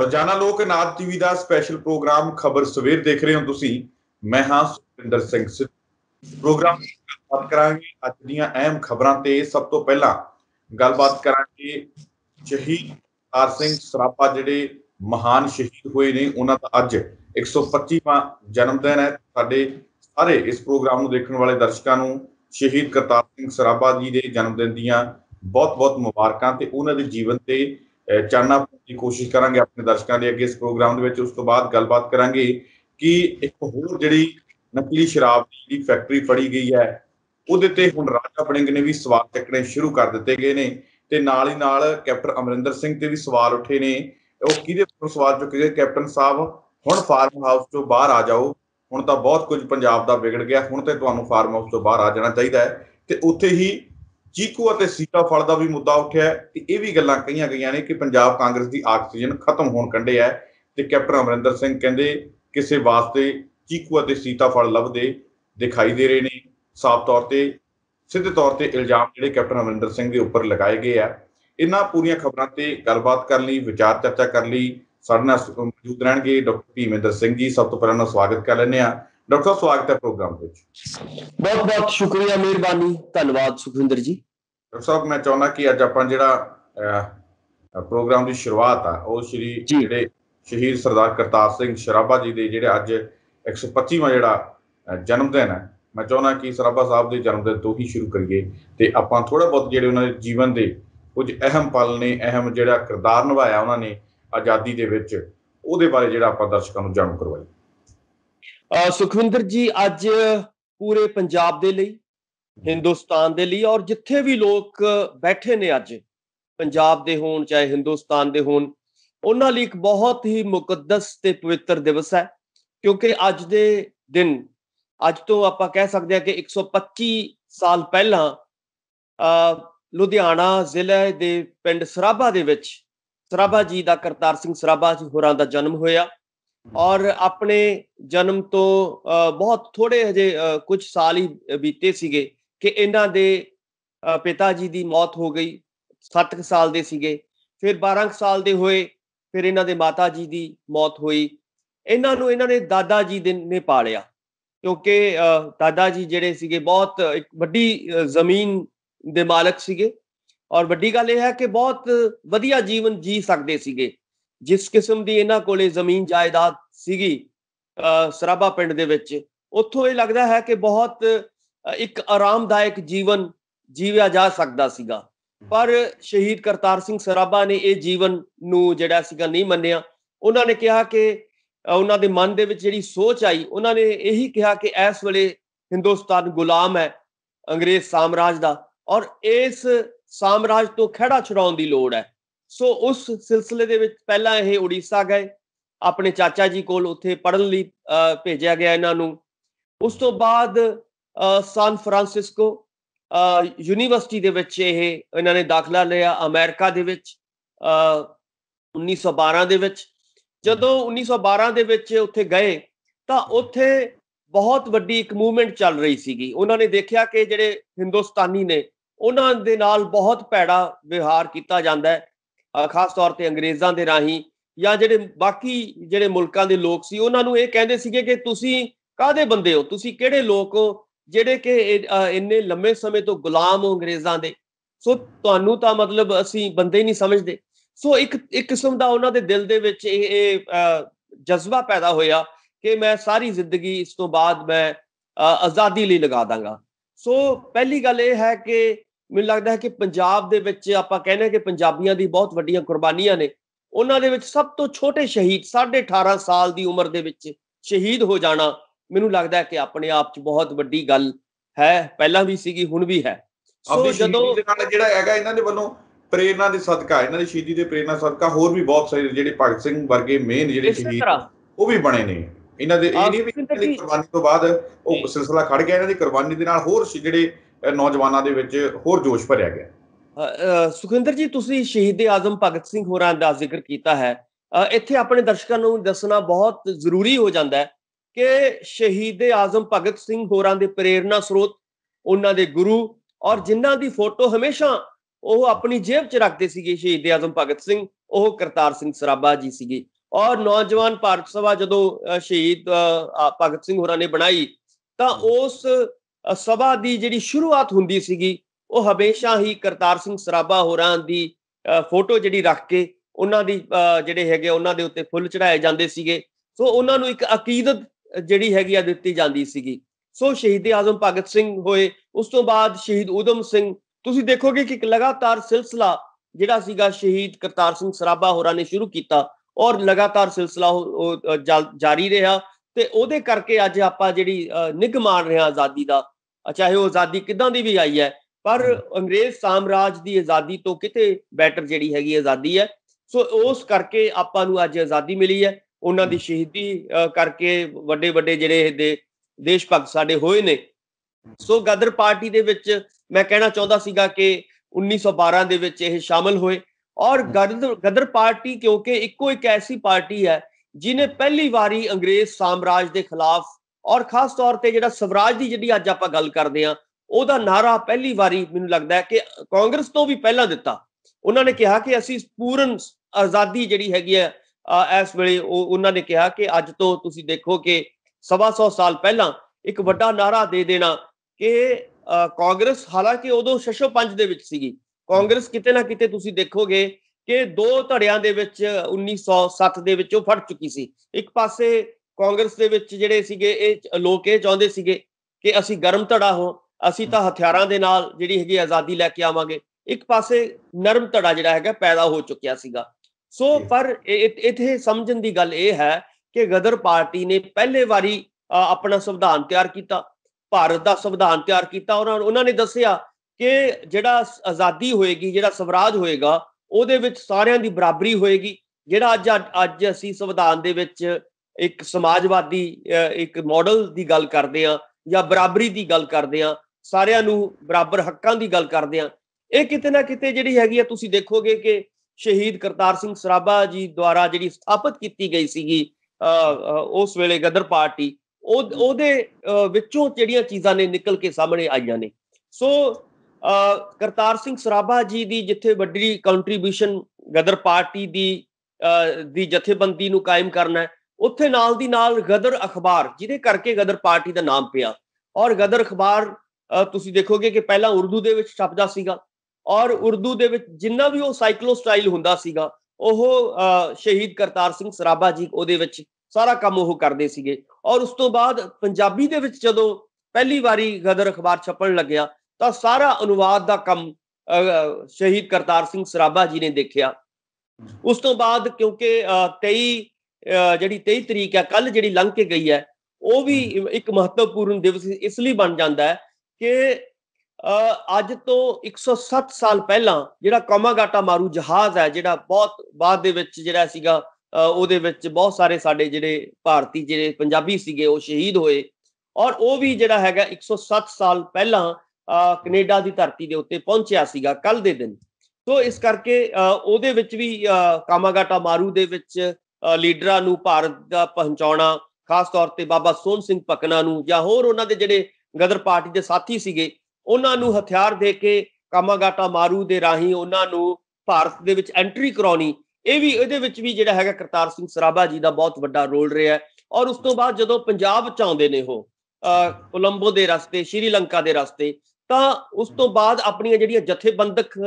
ਰੋਜ਼ਾਨਾ ਲੋਕ ਨਾਥ ਟੀਵੀ ਦਾ ਸਪੈਸ਼ਲ ਪ੍ਰੋਗਰਾਮ ਖਬਰ ਸਵੇਰ ਦੇਖ ਰਹੇ ਹੋ ਤੁਸੀਂ ਮੈਂ ਹਾਂ ਸੁਖਿੰਦਰ ਸਿੰਘ ਪ੍ਰੋਗਰਾਮ ਗੱਲਬਾਤ ਕਰਾਂਗੇ ਅੱਜ ਦੀਆਂ ਅਹਿਮ ਖਬਰਾਂ ਤੇ ਸਭ ਤੋਂ ਪਹਿਲਾਂ ਗੱਲਬਾਤ ਕਰਾਂਗੇ ਸ਼ਹੀਦ ਆਰ ਸਿੰਘ ਸਰਾਪਾ ਜਿਹੜੇ ਮਹਾਨ ਸ਼ਹੀਦ ਹੋਏ ਨੇ ਉਹਨਾਂ ਦਾ ਅੱਜ 125ਵਾਂ ਜਨਮ ਦਿਨ ਹੈ ਸਾਡੇ ਸਾਰੇ ਇਸ ਪ੍ਰੋਗਰਾਮ ਨੂੰ ਦੇਖਣ ਵਾਲੇ ਦਰਸ਼ਕਾਂ ਨੂੰ ਸ਼ਹੀਦ ਕਰਤਾਰ ਸਿੰਘ ਸਰਾਪਾ ਜੀ ਦੇ ਜਨਮ ਦਿਨ ਦੀਆਂ ਬਹੁਤ-ਬਹੁਤ ਮੁਬਾਰਕਾਂ ਤੇ ਉਹਨਾਂ ਦੇ ਜੀਵਨ ਤੇ ਚਾਨਣਾ ਦੀ ਕੋਸ਼ਿਸ਼ ਕਰਾਂਗੇ ਆਪਣੇ ਦਰਸ਼ਕਾਂ ਦੇ ਅੱਗੇ ਇਸ ਪ੍ਰੋਗਰਾਮ ਦੇ ਵਿੱਚ ਉਸ ਤੋਂ ਬਾਅਦ ਗੱਲਬਾਤ ਕਰਾਂਗੇ ਕਿ ਇੱਕ ਹੋਰ ਜਿਹੜੀ ਨਕਲੀ ਸ਼ਰਾਬ ਦੀ ਫੈਕਟਰੀ ਫੜੀ ਗਈ ਹੈ ਉਹਦੇ ਤੇ ਹੁਣ ਰਾਜਾ ਬੜਿੰਗ ਨੇ ਵੀ ਸਵਾਲ ਚੱਕਣੇ ਸ਼ੁਰੂ ਕਰ ਦਿੱਤੇ ਗਏ ਨੇ ਤੇ ਨਾਲ ਹੀ ਨਾਲ ਕੈਪਟਨ ਅਮਰਿੰਦਰ ਸਿੰਘ ਤੇ ਵੀ ਸਵਾਲ ਉੱਠੇ ਨੇ ਉਹ ਕਿਹਦੇ ਉੱਪਰ ਸਵਾਲ ਚੁੱਕੇ ਗਏ ਕੈਪਟਨ ਸਾਹਿਬ ਹੁਣ ਫਾਰਮ ਹਾਊਸ ਤੋਂ ਬਾਹਰ ਆ ਜਾਓ ਹੁਣ ਤਾਂ ਬਹੁਤ ਕੁਝ ਪੰਜਾਬ ਦਾ ਵਿਗੜ ਗਿਆ ਹੁਣ ਤੇ ਤੁਹਾਨੂੰ ਫਾਰਮ ਹਾਊਸ ਤੋਂ ਬਾਹਰ ਆ ਜਾਣਾ ਚਾਹੀਦਾ ਹੈ ਤੇ ਉੱਥੇ ਹੀ ਚੀਕੂ ਅਤੇ ਸੀਤਾ ਫਲ ਦਾ ਵੀ ਮੁੱਦਾ ਉੱਠਿਆ ਤੇ ਇਹ ਵੀ ਗੱਲਾਂ ਕਹੀਆਂ ਗਈਆਂ ਨੇ ਕਿ ਪੰਜਾਬ ਕਾਂਗਰਸ ਦੀ ਆਕਸੀਜਨ ਖਤਮ ਹੋਣ ਕੰਢੇ ਆ ਤੇ ਕੈਪਟਨ ਅਮਰਿੰਦਰ ਸਿੰਘ ਕਹਿੰਦੇ ਕਿਸੇ ਵਾਸਤੇ ਚੀਕੂ ਅਤੇ ਸੀਤਾ ਫਲ ਲੱਭਦੇ ਦਿਖਾਈ ਦੇ ਰਹੇ ਨੇ ਸਾਫ਼ ਤੌਰ ਤੇ ਸਿੱਧੇ ਤੌਰ ਤੇ ਇਲਜ਼ਾਮ ਜਿਹੜੇ ਕੈਪਟਨ ਅਮਰਿੰਦਰ ਸਿੰਘ ਦੇ ਉੱਪਰ ਲਗਾਏ ਗਏ ਆ ਇਹਨਾਂ ਪੂਰੀਆਂ ਖਬਰਾਂ ਤੇ ਗੱਲਬਾਤ ਕਰਨ ਲਈ ਵਿਚਾਰ ਚਰਚਾ ਕਰਨ ਲਈ ਸਾਡੇ ਨਾਲ ਮੌਜੂਦ ਰਹਿਣਗੇ ਡਾਕਟਰ ਭੀਮੇਂਦਰ ਸਿੰਘ ਜੀ ਸਭ ਤੋਂ ਪਹਿਲਾਂ ਉਹਨਾਂ ਦਾ ਸਵਾਗਤ ਕਰ ਲੈਂਦੇ ਆ ਡਾਕਟਰ ਸਵਾਗਤ ਹੈ ਪ੍ਰੋਗਰਾਮ ਵਿੱਚ ਬਹੁਤ ਬਹੁਤ ਸ਼ੁਕਰੀਆ ਮਿਹਰਬਾਨੀ ਧੰਨਵਾਦ ਸੁਖਵਿੰਦਰ ਜੀ ਡਾਕਟਰ ਸਾਹਿਬ ਮੈਂ ਚਾਹੁੰਦਾ ਕਿ ਅੱਜ ਆਪਾਂ ਜਿਹੜਾ ਪ੍ਰੋਗਰਾਮ ਦੀ ਸ਼ੁਰੂਆਤ ਆ ਉਹ ਸ਼੍ਰੀ ਜਿਹੜੇ ਸ਼ਹੀਦ ਸਰਦਾਰ ਕਰਤਾਰ ਸਿੰਘ ਸ਼ਰਾਬਾ ਜੀ ਦੇ ਜਿਹੜੇ ਅੱਜ 125ਵਾਂ ਜਿਹੜਾ ਜਨਮ ਦਿਨ ਹੈ ਮੈਂ ਚਾਹੁੰਦਾ ਕਿ ਸਰਾਬਾ ਸਾਹਿਬ ਦੇ ਜਨਮ ਦਿਨ ਤੋਂ ਹੀ ਸ਼ੁਰੂ ਕਰੀਏ ਤੇ ਆਪਾਂ ਥੋੜਾ ਬਹੁਤ ਜਿਹੜੇ ਉਹਨਾਂ ਦੇ ਜੀਵਨ ਦੇ ਕੁਝ ਅਹਿਮ ਪਲ ਨੇ ਅਹਿਮ ਜਿਹੜਾ ਕਿਰਦਾਰ ਨਿਭਾਇਆ ਉਹਨਾਂ ਨੇ ਆਜ਼ਾਦੀ ਦੇ ਵਿੱਚ ਉਹਦੇ ਬਾਰੇ ਜਿਹੜਾ ਆਪਾਂ ਦਰਸ਼ਕਾਂ ਨੂੰ ਜਾਣੂ ਕਰਵਾਈਏ ਸੁਖਵਿੰਦਰ ਜੀ ਅੱਜ ਪੂਰੇ ਪੰਜਾਬ ਦੇ ਲਈ ਹਿੰਦੁਸਤਾਨ ਦੇ ਲਈ ਔਰ ਜਿੱਥੇ ਵੀ ਲੋਕ ਬੈਠੇ ਨੇ ਅੱਜ ਪੰਜਾਬ ਦੇ ਹੋਣ ਚਾਹੇ ਹਿੰਦੁਸਤਾਨ ਦੇ ਹੋਣ ਉਹਨਾਂ ਲਈ ਇੱਕ ਬਹੁਤ ਹੀ ਮੁਕੱਦਸ ਤੇ ਪਵਿੱਤਰ ਦਿਵਸ ਹੈ ਕਿਉਂਕਿ ਅੱਜ ਦੇ ਦਿਨ ਅੱਜ ਤੋਂ ਆਪਾਂ ਕਹਿ ਸਕਦੇ ਹਾਂ ਕਿ 125 ਸਾਲ ਪਹਿਲਾਂ ਲੁਧਿਆਣਾ ਜ਼ਿਲ੍ਹੇ ਦੇ ਪਿੰਡ ਸਰਾਭਾ ਦੇ ਵਿੱਚ ਸਰਾਭਾ ਜੀ ਦਾ ਕਰਤਾਰ ਸਿੰਘ ਸਰਾਭਾ ਹੋਰਾਂ ਦਾ ਜਨਮ ਹੋਇਆ ਔਰ ਆਪਣੇ ਜਨਮ ਤੋਂ ਬਹੁਤ ਥੋੜੇ ਹਜੇ ਕੁਝ ਸਾਲ ਹੀ ਬੀਤੇ ਸੀਗੇ ਕਿ ਇਹਨਾਂ ਦੇ ਪਿਤਾ ਜੀ ਦੀ ਮੌਤ ਹੋ ਗਈ 7 ਸਾਲ ਦੇ ਸੀਗੇ ਫਿਰ 12 ਸਾਲ ਦੇ ਹੋਏ ਫਿਰ ਇਹਨਾਂ ਦੇ ਮਾਤਾ ਜੀ ਦੀ ਮੌਤ ਹੋਈ ਇਹਨਾਂ ਨੂੰ ਇਹਨਾਂ ਨੇ ਦਾਦਾ ਜੀ ਨੇ ਪਾਲਿਆ ਕਿਉਂਕਿ ਦਾਦਾ ਜੀ ਜਿਹੜੇ ਸੀਗੇ ਬਹੁਤ ਇੱਕ ਵੱਡੀ ਜ਼ਮੀਨ ਦੇ ਮਾਲਕ ਸੀਗੇ ਔਰ ਵੱਡੀ ਗੱਲ ਇਹ ਹੈ ਕਿ ਬਹੁਤ ਵਧੀਆ ਜੀਵਨ ਜੀ ਸਕਦੇ ਸੀਗੇ ਜਿਸ ਕਿਸਮ ਦੀ ਇਹਨਾਂ ਕੋਲੇ ਜ਼ਮੀਨ ਜਾਇਦਾਦ ਸੀਗੀ ਸਰਾਬਾ ਪਿੰਡ ਦੇ ਵਿੱਚ ਉੱਥੋਂ ਇਹ ਲੱਗਦਾ ਹੈ ਕਿ ਬਹੁਤ ਇੱਕ ਆਰਾਮਦਾਇਕ ਜੀਵਨ ਜੀਵਿਆ ਜਾ ਸਕਦਾ ਸੀਗਾ ਪਰ ਸ਼ਹੀਦ ਕਰਤਾਰ ਸਿੰਘ ਸਰਾਬਾ ਨੇ ਇਹ ਜੀਵਨ ਨੂੰ ਜਿਹੜਾ ਸੀਗਾ ਨਹੀਂ ਮੰਨਿਆ ਉਹਨਾਂ ਨੇ ਕਿਹਾ ਕਿ ਉਹਨਾਂ ਦੇ ਮਨ ਦੇ ਵਿੱਚ ਜਿਹੜੀ ਸੋਚ ਆਈ ਉਹਨਾਂ ਨੇ ਇਹੀ ਕਿਹਾ ਕਿ ਇਸ ਵੇਲੇ ਹਿੰਦੁਸਤਾਨ ਗੁਲਾਮ ਹੈ ਅੰਗਰੇਜ਼ ਸਾਮਰਾਜ ਦਾ ਔਰ ਇਸ ਸਾਮਰਾਜ ਤੋਂ ਖੜਾ ਛੁਡਾਉਣ ਦੀ ਲੋੜ ਹੈ ਸੋ ਉਸ ਸਿਲਸਿਲੇ ਦੇ ਵਿੱਚ ਪਹਿਲਾਂ ਇਹ ਉੜੀਸਾ ਗਏ ਆਪਣੇ ਚਾਚਾ ਜੀ ਕੋਲ ਉੱਥੇ ਪੜਨ ਲਈ ਭੇਜਿਆ ਗਿਆ ਇਹਨਾਂ ਨੂੰ ਉਸ ਤੋਂ ਬਾਅਦ ਸਾਨ ਫਰਾਂਸਿਸਕੋ ਯੂਨੀਵਰਸਿਟੀ ਦੇ ਵਿੱਚ ਇਹ ਇਹਨਾਂ ਨੇ ਦਾਖਲਾ ਲਿਆ ਅਮਰੀਕਾ ਦੇ ਵਿੱਚ 1912 ਦੇ ਵਿੱਚ ਜਦੋਂ 1912 ਦੇ ਵਿੱਚ ਉੱਥੇ ਗਏ ਤਾਂ ਉੱਥੇ ਬਹੁਤ ਵੱਡੀ ਇੱਕ ਮੂਵਮੈਂਟ ਚੱਲ ਰਹੀ ਸੀਗੀ ਉਹਨਾਂ ਨੇ ਦੇਖਿਆ ਕਿ ਜਿਹੜੇ ਹਿੰਦੁਸਤਾਨੀ ਨੇ ਉਹਨਾਂ ਦੇ ਨਾਲ ਬਹੁਤ ਭੈੜਾ ਵਿਹਾਰ ਕੀਤਾ ਜਾਂਦਾ ਹੈ ਖਾਸ ਤੌਰ ਤੇ ਅੰਗਰੇਜ਼ਾਂ ਦੇ ਰਾਹੀਂ ਜਾਂ ਜਿਹੜੇ ਬਾਕੀ ਜਿਹੜੇ ਮੁਲਕਾਂ ਦੇ ਲੋਕ ਸੀ ਉਹਨਾਂ ਨੂੰ ਇਹ ਕਹਿੰਦੇ ਸੀਗੇ ਕਿ ਤੁਸੀਂ ਕਾਦੇ ਬੰਦੇ ਹੋ ਤੁਸੀਂ ਕਿਹੜੇ ਲੋਕ ਹੋ ਜਿਹੜੇ ਕਿ ਇੰਨੇ ਲੰਮੇ ਸਮੇਂ ਤੋਂ ਗੁਲਾਮ ਹੋ ਅੰਗਰੇਜ਼ਾਂ ਦੇ ਸੋ ਤੁਹਾਨੂੰ ਤਾਂ ਮਤਲਬ ਅਸੀਂ ਬੰਦੇ ਹੀ ਨਹੀਂ ਸਮਝਦੇ ਸੋ ਇੱਕ ਇੱਕ ਕਿਸਮ ਦਾ ਉਹਨਾਂ ਦੇ ਦਿਲ ਦੇ ਵਿੱਚ ਇਹ ਜਜ਼ਬਾ ਪੈਦਾ ਹੋਇਆ ਕਿ ਮੈਂ ਸਾਰੀ ਜ਼ਿੰਦਗੀ ਇਸ ਤੋਂ ਬਾਅਦ ਮੈਂ ਆਜ਼ਾਦੀ ਲਈ ਲਗਾ ਦਾਂਗਾ ਸੋ ਪਹਿਲੀ ਗੱਲ ਇਹ ਹੈ ਕਿ ਮੈਨੂੰ ਲੱਗਦਾ ਹੈ ਕਿ ਪੰਜਾਬ ਦੇ ਵਿੱਚ ਆਪਾਂ ਕਹਿੰਦੇ ਕਿ ਪੰਜਾਬੀਆਂ ਦੀ ਬਹੁਤ ਵੱਡੀਆਂ ਕੁਰਬਾਨੀਆਂ ਨੇ ਉਹਨਾਂ ਦੇ ਵਿੱਚ ਸਭ ਤੋਂ ਛੋਟੇ ਸ਼ਹੀਦ 18.5 ਸਾਲ ਦੀ ਉਮਰ ਦੇ ਵਿੱਚ ਸ਼ਹੀਦ ਹੋ ਜਾਣਾ ਮੈਨੂੰ ਲੱਗਦਾ ਹੈ ਕਿ ਆਪਣੇ ਆਪ 'ਚ ਬਹੁਤ ਵੱਡੀ ਗੱਲ ਹੈ ਪਹਿਲਾਂ ਵੀ ਸੀਗੀ ਹੁਣ ਵੀ ਹੈ ਸੋ ਜਦੋਂ ਜਿਹੜਾ ਹੈਗਾ ਇਹਨਾਂ ਦੇ ਵੱਲੋਂ ਪ੍ਰੇਰਣਾ ਦੇ ਸਦਕਾ ਇਹਨਾਂ ਦੀ ਸ਼ਹੀਦੀ ਦੇ ਪ੍ਰੇਰਣਾ ਸਦਕਾ ਹੋਰ ਵੀ ਬਹੁਤ ਸਾਰੇ ਜਿਹੜੇ ਭਗਤ ਸਿੰਘ ਵਰਗੇ ਮੇਨ ਜਿਹੜੇ ਸ਼ਹੀਦ ਉਹ ਵੀ ਬਣੇ ਨੇ ਇਹਨਾਂ ਦੇ ਇਹ ਨਹੀਂ ਵੀ ਕੁਰਬਾਨੀ ਤੋਂ ਬਾਅਦ ਉਹ ਸਿਲਸਿਲਾ ਖੜ ਗਿਆ ਇਹਨਾਂ ਦੀ ਕੁਰਬਾਨੀ ਦੇ ਨਾਲ ਹੋਰ ਜਿਹੜੇ ਨੌਜਵਾਨਾਂ ਦੇ ਵਿੱਚ ਹੋਰ ਜੋਸ਼ ਭਰਿਆ ਗਿਆ ਸੁਖਿੰਦਰ ਜੀ ਤੁਸੀਂ ਸ਼ਹੀਦ ਆਜ਼ਮ ਭਗਤ ਸਿੰਘ ਹੋਰਾਂ ਦਾ ਜ਼ਿਕਰ ਕੀਤਾ ਹੈ ਇੱਥੇ ਆਪਣੇ ਦਰਸ਼ਕਾਂ ਨੂੰ ਦੱਸਣਾ ਬਹੁਤ ਜ਼ਰੂਰੀ ਹੋ ਜਾਂਦਾ ਹੈ ਕਿ ਸ਼ਹੀਦ ਆਜ਼ਮ ਭਗਤ ਸਿੰਘ ਹੋਰਾਂ ਦੇ ਪ੍ਰੇਰਣਾ ਸਰੋਤ ਉਹਨਾਂ ਦੇ ਗੁਰੂ ਔਰ ਜਿਨ੍ਹਾਂ ਦੀ ਫੋਟੋ ਹਮੇਸ਼ਾ ਉਹ ਆਪਣੀ ਜੇਬ 'ਚ ਰੱਖਦੇ ਸੀਗੇ ਸ਼ਹੀਦ ਆਜ਼ਮ ਭਗਤ ਸਿੰਘ ਉਹ ਕਰਤਾਰ ਸਿੰਘ ਸਰਾਭਾ ਜੀ ਸੀਗੇ ਔਰ ਨੌਜਵਾਨ ਭਾਰਤ ਸਭਾ ਜਦੋਂ ਸ਼ਹੀਦ ਭਗਤ ਸਿੰਘ ਹੋਰਾਂ ਨੇ ਬਣਾਈ ਤਾਂ ਉਸ ਸਭਾ ਦੀ ਜਿਹੜੀ ਸ਼ੁਰੂਆਤ ਹੁੰਦੀ ਸੀਗੀ ਉਹ ਹਮੇਸ਼ਾ ਹੀ ਕਰਤਾਰ ਸਿੰਘ ਸਰਾਬਾ ਹੋਰਾਂ ਦੀ ਫੋਟੋ ਜਿਹੜੀ ਰੱਖ ਕੇ ਉਹਨਾਂ ਦੀ ਜਿਹੜੇ ਹੈਗੇ ਉਹਨਾਂ ਦੇ ਉੱਤੇ ਫੁੱਲ ਚੜਾਏ ਜਾਂਦੇ ਸੀਗੇ ਸੋ ਉਹਨਾਂ ਨੂੰ ਇੱਕ ਅਕੀਦਤ ਜਿਹੜੀ ਹੈਗੀ ਆ ਦਿੱਤੀ ਜਾਂਦੀ ਸੀਗੀ ਸੋ ਸ਼ਹੀਦ ਆਜ਼ਮ ਭਗਤ ਸਿੰਘ ਹੋਏ ਉਸ ਤੋਂ ਬਾਅਦ ਸ਼ਹੀਦ ਉਦਮ ਸਿੰਘ ਤੁਸੀਂ ਦੇਖੋਗੇ ਕਿ ਇੱਕ ਲਗਾਤਾਰ ਸਿਲਸਿਲਾ ਜਿਹੜਾ ਸੀਗਾ ਸ਼ਹੀਦ ਕਰਤਾਰ ਸਿੰਘ ਸਰਾਭਾ ਹੋਰਾਂ ਨੇ ਸ਼ੁਰੂ ਕੀਤਾ ਔਰ ਲਗਾਤਾਰ ਸਿਲਸਿਲਾ ਜਾਰੀ ਰਿਹਾ ਤੇ ਉਹਦੇ ਕਰਕੇ ਅੱਜ ਆਪਾਂ ਜਿਹੜੀ ਨਿਗਮਾਨ ਰਹੇ ਆਜ਼ਾਦੀ ਦਾ ਚਾਹੇ ਉਹ ਆਜ਼ਾਦੀ ਕਿਦਾਂ ਦੀ ਵੀ ਆਈ ਹੈ ਪਰ ਅੰਗਰੇਜ਼ ਸਾਮਰਾਜ ਦੀ ਆਜ਼ਾਦੀ ਤੋਂ ਕਿਤੇ ਬੈਟਰ ਜਿਹੜੀ ਹੈਗੀ ਆਜ਼ਾਦੀ ਹੈ ਸੋ ਉਸ ਕਰਕੇ ਆਪਾਂ ਨੂੰ ਅੱਜ ਆਜ਼ਾਦੀ ਮਿਲੀ ਹੈ ਉਹਨਾਂ ਦੀ ਸ਼ਹੀਦੀ ਕਰਕੇ ਵੱਡੇ ਵੱਡੇ ਜਿਹੜੇ ਦੇ ਦੇਸ਼ ਭਗਤ ਸਾਡੇ ਹੋਏ ਨੇ ਸੋ ਗਦਰ ਪਾਰਟੀ ਦੇ ਵਿੱਚ ਮੈਂ ਕਹਿਣਾ ਚਾਹੁੰਦਾ ਸੀਗਾ ਕਿ 1912 ਦੇ ਵਿੱਚ ਇਹ ਸ਼ਾਮਲ ਹੋਏ ਔਰ ਗਦਰ ਪਾਰਟੀ ਕਿਉਂਕਿ ਇੱਕੋ ਇੱਕ ਐਸੀ ਪਾਰਟੀ ਹੈ ਜਿਨੇ ਪਹਿਲੀ ਵਾਰੀ ਅੰਗਰੇਜ਼ ਸਾਮਰਾਜ ਦੇ ਖਿਲਾਫ ਔਰ ਖਾਸ ਤੌਰ ਤੇ ਜਿਹੜਾ ਸਵਰਾਜ ਦੀ ਜਿਹੜੀ ਅੱਜ ਆਪਾਂ ਗੱਲ ਕਰਦੇ ਆ ਉਹਦਾ ਨਾਰਾ ਪਹਿਲੀ ਵਾਰੀ ਮੈਨੂੰ ਲੱਗਦਾ ਹੈ ਕਿ ਕਾਂਗਰਸ ਤੋਂ ਵੀ ਪਹਿਲਾਂ ਦਿੱਤਾ ਉਹਨਾਂ ਨੇ ਕਿਹਾ ਕਿ ਅਸੀਂ ਪੂਰਨ ਆਜ਼ਾਦੀ ਜਿਹੜੀ ਹੈਗੀ ਹੈ ਇਸ ਵੇਲੇ ਉਹ ਉਹਨਾਂ ਨੇ ਕਿਹਾ ਕਿ ਅੱਜ ਤੋਂ ਤੁਸੀਂ ਦੇਖੋ ਕਿ ਸਵਾ ਸੌ ਸਾਲ ਪਹਿਲਾਂ ਇੱਕ ਵੱਡਾ ਨਾਰਾ ਦੇ ਦੇਣਾ ਕਿ ਕਾਂਗਰਸ ਹਾਲਾਂਕਿ ਉਦੋਂ ਪੰਜ ਦੇ ਵਿੱਚ ਸੀਗੀ ਕਾਂਗਰਸ ਕਿਤੇ ਨਾ ਕਿਤੇ ਤੁਸੀਂ ਦੇਖੋਗੇ ਕਿ ਦੋ ਧੜਿਆਂ ਦੇ ਵਿੱਚ 1907 ਦੇ ਵਿੱਚ ਉਹ ਫਟ ਚੁੱਕੀ ਸੀ ਇੱਕ ਪਾਸੇ ਕਾਂਗਰਸ ਦੇ ਵਿੱਚ ਜਿਹੜੇ ਸੀਗੇ ਇਹ ਲੋਕ ਇਹ ਚਾਹੁੰਦੇ ਸੀਗੇ ਕਿ ਅਸੀਂ ਗਰਮ ਧੜਾ ਹੋ ਅਸੀਂ ਤਾਂ ਹਥਿਆਰਾਂ ਦੇ ਨਾਲ ਜਿਹੜੀ ਹੈਗੀ ਆਜ਼ਾਦੀ ਲੈ ਕੇ ਆਵਾਂਗੇ ਇੱਕ ਪਾਸੇ ਨਰਮ ਧੜਾ ਜਿਹੜਾ ਹੈਗਾ ਪੈਦਾ ਹੋ ਚੁੱਕਿਆ ਸੀਗਾ ਸੋ ਪਰ ਇਥੇ ਸਮਝਣ ਦੀ ਗੱਲ ਇਹ ਹੈ ਕਿ ਗਦਰ ਪਾਰਟੀ ਨੇ ਪਹਿਲੇ ਵਾਰੀ ਆਪਣਾ ਸੰਵਿਧਾਨ ਤਿਆਰ ਕੀਤਾ ਭਾਰਤ ਦਾ ਸੰਵਿਧਾਨ ਤਿਆਰ ਕੀਤਾ ਉਹਨਾਂ ਉਹਨਾਂ ਨੇ ਦੱਸਿਆ ਕਿ ਜਿਹੜਾ ਆਜ਼ਾਦੀ ਹੋਏਗੀ ਜਿਹੜਾ ਸਵਰਾਜ ਹੋਏਗਾ ਉਹਦੇ ਵਿੱਚ ਸਾਰਿਆਂ ਦੀ ਬਰਾਬਰੀ ਹੋਏਗੀ ਜਿਹੜਾ ਅੱਜ ਅੱਜ ਅਸੀਂ ਸੰਵਿਧਾਨ ਦੇ ਵਿੱਚ ਇੱਕ ਸਮਾਜਵਾਦੀ ਇੱਕ ਮਾਡਲ ਦੀ ਗੱਲ ਕਰਦੇ ਆ ਜਾਂ ਬਰਾਬਰੀ ਦੀ ਗੱਲ ਕਰਦੇ ਆ ਸਾਰਿਆਂ ਨੂੰ ਬਰਾਬਰ ਹੱਕਾਂ ਦੀ ਗੱਲ ਕਰਦੇ ਆ ਇਹ ਕਿਤੇ ਨਾ ਕਿਤੇ ਜਿਹੜੀ ਹੈਗੀ ਆ ਤੁਸੀਂ ਦੇਖੋਗੇ ਕਿ ਸ਼ਹੀਦ ਕਰਤਾਰ ਸਿੰਘ ਸਰਾਭਾ ਜੀ ਦੁਆਰਾ ਜਿਹੜੀ ਸਥਾਪਿਤ ਕੀਤੀ ਗਈ ਸੀਗੀ ਉਸ ਵੇਲੇ ਗਦਰ ਪਾਰਟੀ ਉਹ ਉਹਦੇ ਵਿੱਚੋਂ ਜਿਹੜੀਆਂ ਚੀਜ਼ਾਂ ਨੇ ਨਿਕਲ ਕੇ ਸਾਹਮਣੇ ਆਈਆਂ ਨੇ ਸੋ ਕਰਤਾਰ ਸਿੰਘ ਸਰਾਭਾ ਜੀ ਦੀ ਜਿੱਥੇ ਵੱਡੀ ਕੰਟਰੀਬਿਊਸ਼ਨ ਗਦਰ ਪਾਰਟੀ ਦੀ ਦੀ ਜਥੇਬੰਦੀ ਨੂੰ ਕਾਇਮ ਕਰਨਾ ਉੱਥੇ ਨਾਲ ਦੀ ਨਾਲ ਗਦਰ ਅਖਬਾਰ ਜਿਹਦੇ ਕਰਕੇ ਗਦਰ ਪਾਰਟੀ ਦਾ ਨਾਮ ਪਿਆ ਔਰ ਗਦਰ ਅਖਬਾਰ ਤੁਸੀਂ ਦੇਖੋਗੇ ਕਿ ਪਹਿਲਾਂ ਉਰਦੂ ਦੇ ਵਿੱਚ ਛਪਦਾ ਸੀਗਾ ਔਰ ਉਰਦੂ ਦੇ ਵਿੱਚ ਜਿੰਨਾ ਵੀ ਉਹ ਸਾਈਕਲੋ ਸਟਾਈਲ ਹੁੰਦਾ ਸੀਗਾ ਉਹ ਸ਼ਹੀਦ ਕਰਤਾਰ ਸਿੰਘ ਸਰਾਭਾ ਜੀ ਉਹਦੇ ਵਿੱਚ ਸਾਰਾ ਕੰਮ ਉਹ ਕਰਦੇ ਸੀਗੇ ਔਰ ਉਸ ਤੋਂ ਬਾਅਦ ਪੰਜਾਬੀ ਦੇ ਵਿੱਚ ਜਦੋਂ ਪਹਿਲੀ ਵਾਰੀ ਗਦਰ ਅਖਬਾਰ ਛਪਣ ਲੱਗਿਆ ਤਾਂ ਸਾਰਾ ਅਨੁਵਾਦ ਦਾ ਕੰਮ ਸ਼ਹੀਦ ਕਰਤਾਰ ਸਿੰਘ ਸਰਾਭਾ ਜੀ ਨੇ ਦੇਖਿਆ ਉਸ ਤੋਂ ਬਾਅਦ ਕਿਉਂਕਿ 23 ਜਿਹੜੀ 23 ਤਰੀਕ ਹੈ ਕੱਲ ਜਿਹੜੀ ਲੰਘ ਕੇ ਗਈ ਹੈ ਉਹ ਵੀ ਇੱਕ ਮਹੱਤਵਪੂਰਨ ਦਿਵਸ ਇਸ ਲਈ ਬਣ ਜਾਂਦਾ ਹੈ ਕਿ ਅੱਜ ਤੋਂ 107 ਸਾਲ ਪਹਿਲਾਂ ਜਿਹੜਾ ਕਾਮਾਗਾਟਾ ਮਾਰੂ ਜਹਾਜ਼ ਹੈ ਜਿਹੜਾ ਬਹੁਤ ਬਾਅਦ ਦੇ ਵਿੱਚ ਜਿਹੜਾ ਸੀਗਾ ਉਹਦੇ ਵਿੱਚ ਬਹੁਤ ਸਾਰੇ ਸਾਡੇ ਜਿਹੜੇ ਭਾਰਤੀ ਜਿਹੜੇ ਪੰਜਾਬੀ ਸੀਗੇ ਉਹ ਸ਼ਹੀਦ ਹੋਏ ਔਰ ਉਹ ਵੀ ਜਿਹੜਾ ਹੈਗਾ 107 ਸਾਲ ਪਹਿਲਾਂ ਕੈਨੇਡਾ ਦੀ ਧਰਤੀ ਦੇ ਉੱਤੇ ਪਹੁੰਚਿਆ ਸੀਗਾ ਕੱਲ ਦੇ ਦਿਨ ਸੋ ਇਸ ਕਰਕੇ ਉਹਦੇ ਵਿੱਚ ਵੀ ਕਾਮਾਗਾਟਾ ਮਾਰੂ ਦੇ ਵਿੱਚ ਲੀਡਰਾਂ ਨੂੰ ਭਾਰਤ ਦਾ ਪਹੁੰਚਾਉਣਾ ਖਾਸ ਤੌਰ ਤੇ ਬਾਬਾ ਸੋਨ ਸਿੰਘ ਪਕਣਾ ਨੂੰ ਜਾਂ ਹੋਰ ਉਹਨਾਂ ਦੇ ਜਿਹੜੇ ਗਦਰ ਪਾਰਟੀ ਦੇ ਸਾਥੀ ਸੀਗੇ ਉਹਨਾਂ ਨੂੰ ਹਥਿਆਰ ਦੇ ਕੇ ਕਾਮਾਗਾਟਾ ਮਾਰੂ ਦੇ ਰਾਹੀਂ ਉਹਨਾਂ ਨੂੰ ਭਾਰਤ ਦੇ ਵਿੱਚ ਐਂਟਰੀ ਕਰਾਉਣੀ ਇਹ ਵੀ ਇਹਦੇ ਵਿੱਚ ਵੀ ਜਿਹੜਾ ਹੈਗਾ ਕਰਤਾਰ ਸਿੰਘ ਸਰਾਭਾ ਜੀ ਦਾ ਬਹੁਤ ਵੱਡਾ ਰੋਲ ਰਿਹਾ ਔਰ ਉਸ ਤੋਂ ਬਾਅਦ ਜਦੋਂ ਪੰਜਾਬ ਚ ਆਉਂਦੇ ਨੇ ਉਹ ਕੋਲੰਬੋ ਦੇ ਰਸਤੇ ਸ਼੍ਰੀਲੰਕਾ ਦੇ ਰਸਤੇ ਤਾਂ ਉਸ ਤੋਂ ਬਾਅਦ ਆਪਣੀਆਂ ਜਿਹੜੀਆਂ ਜਥੇਬੰਦਕ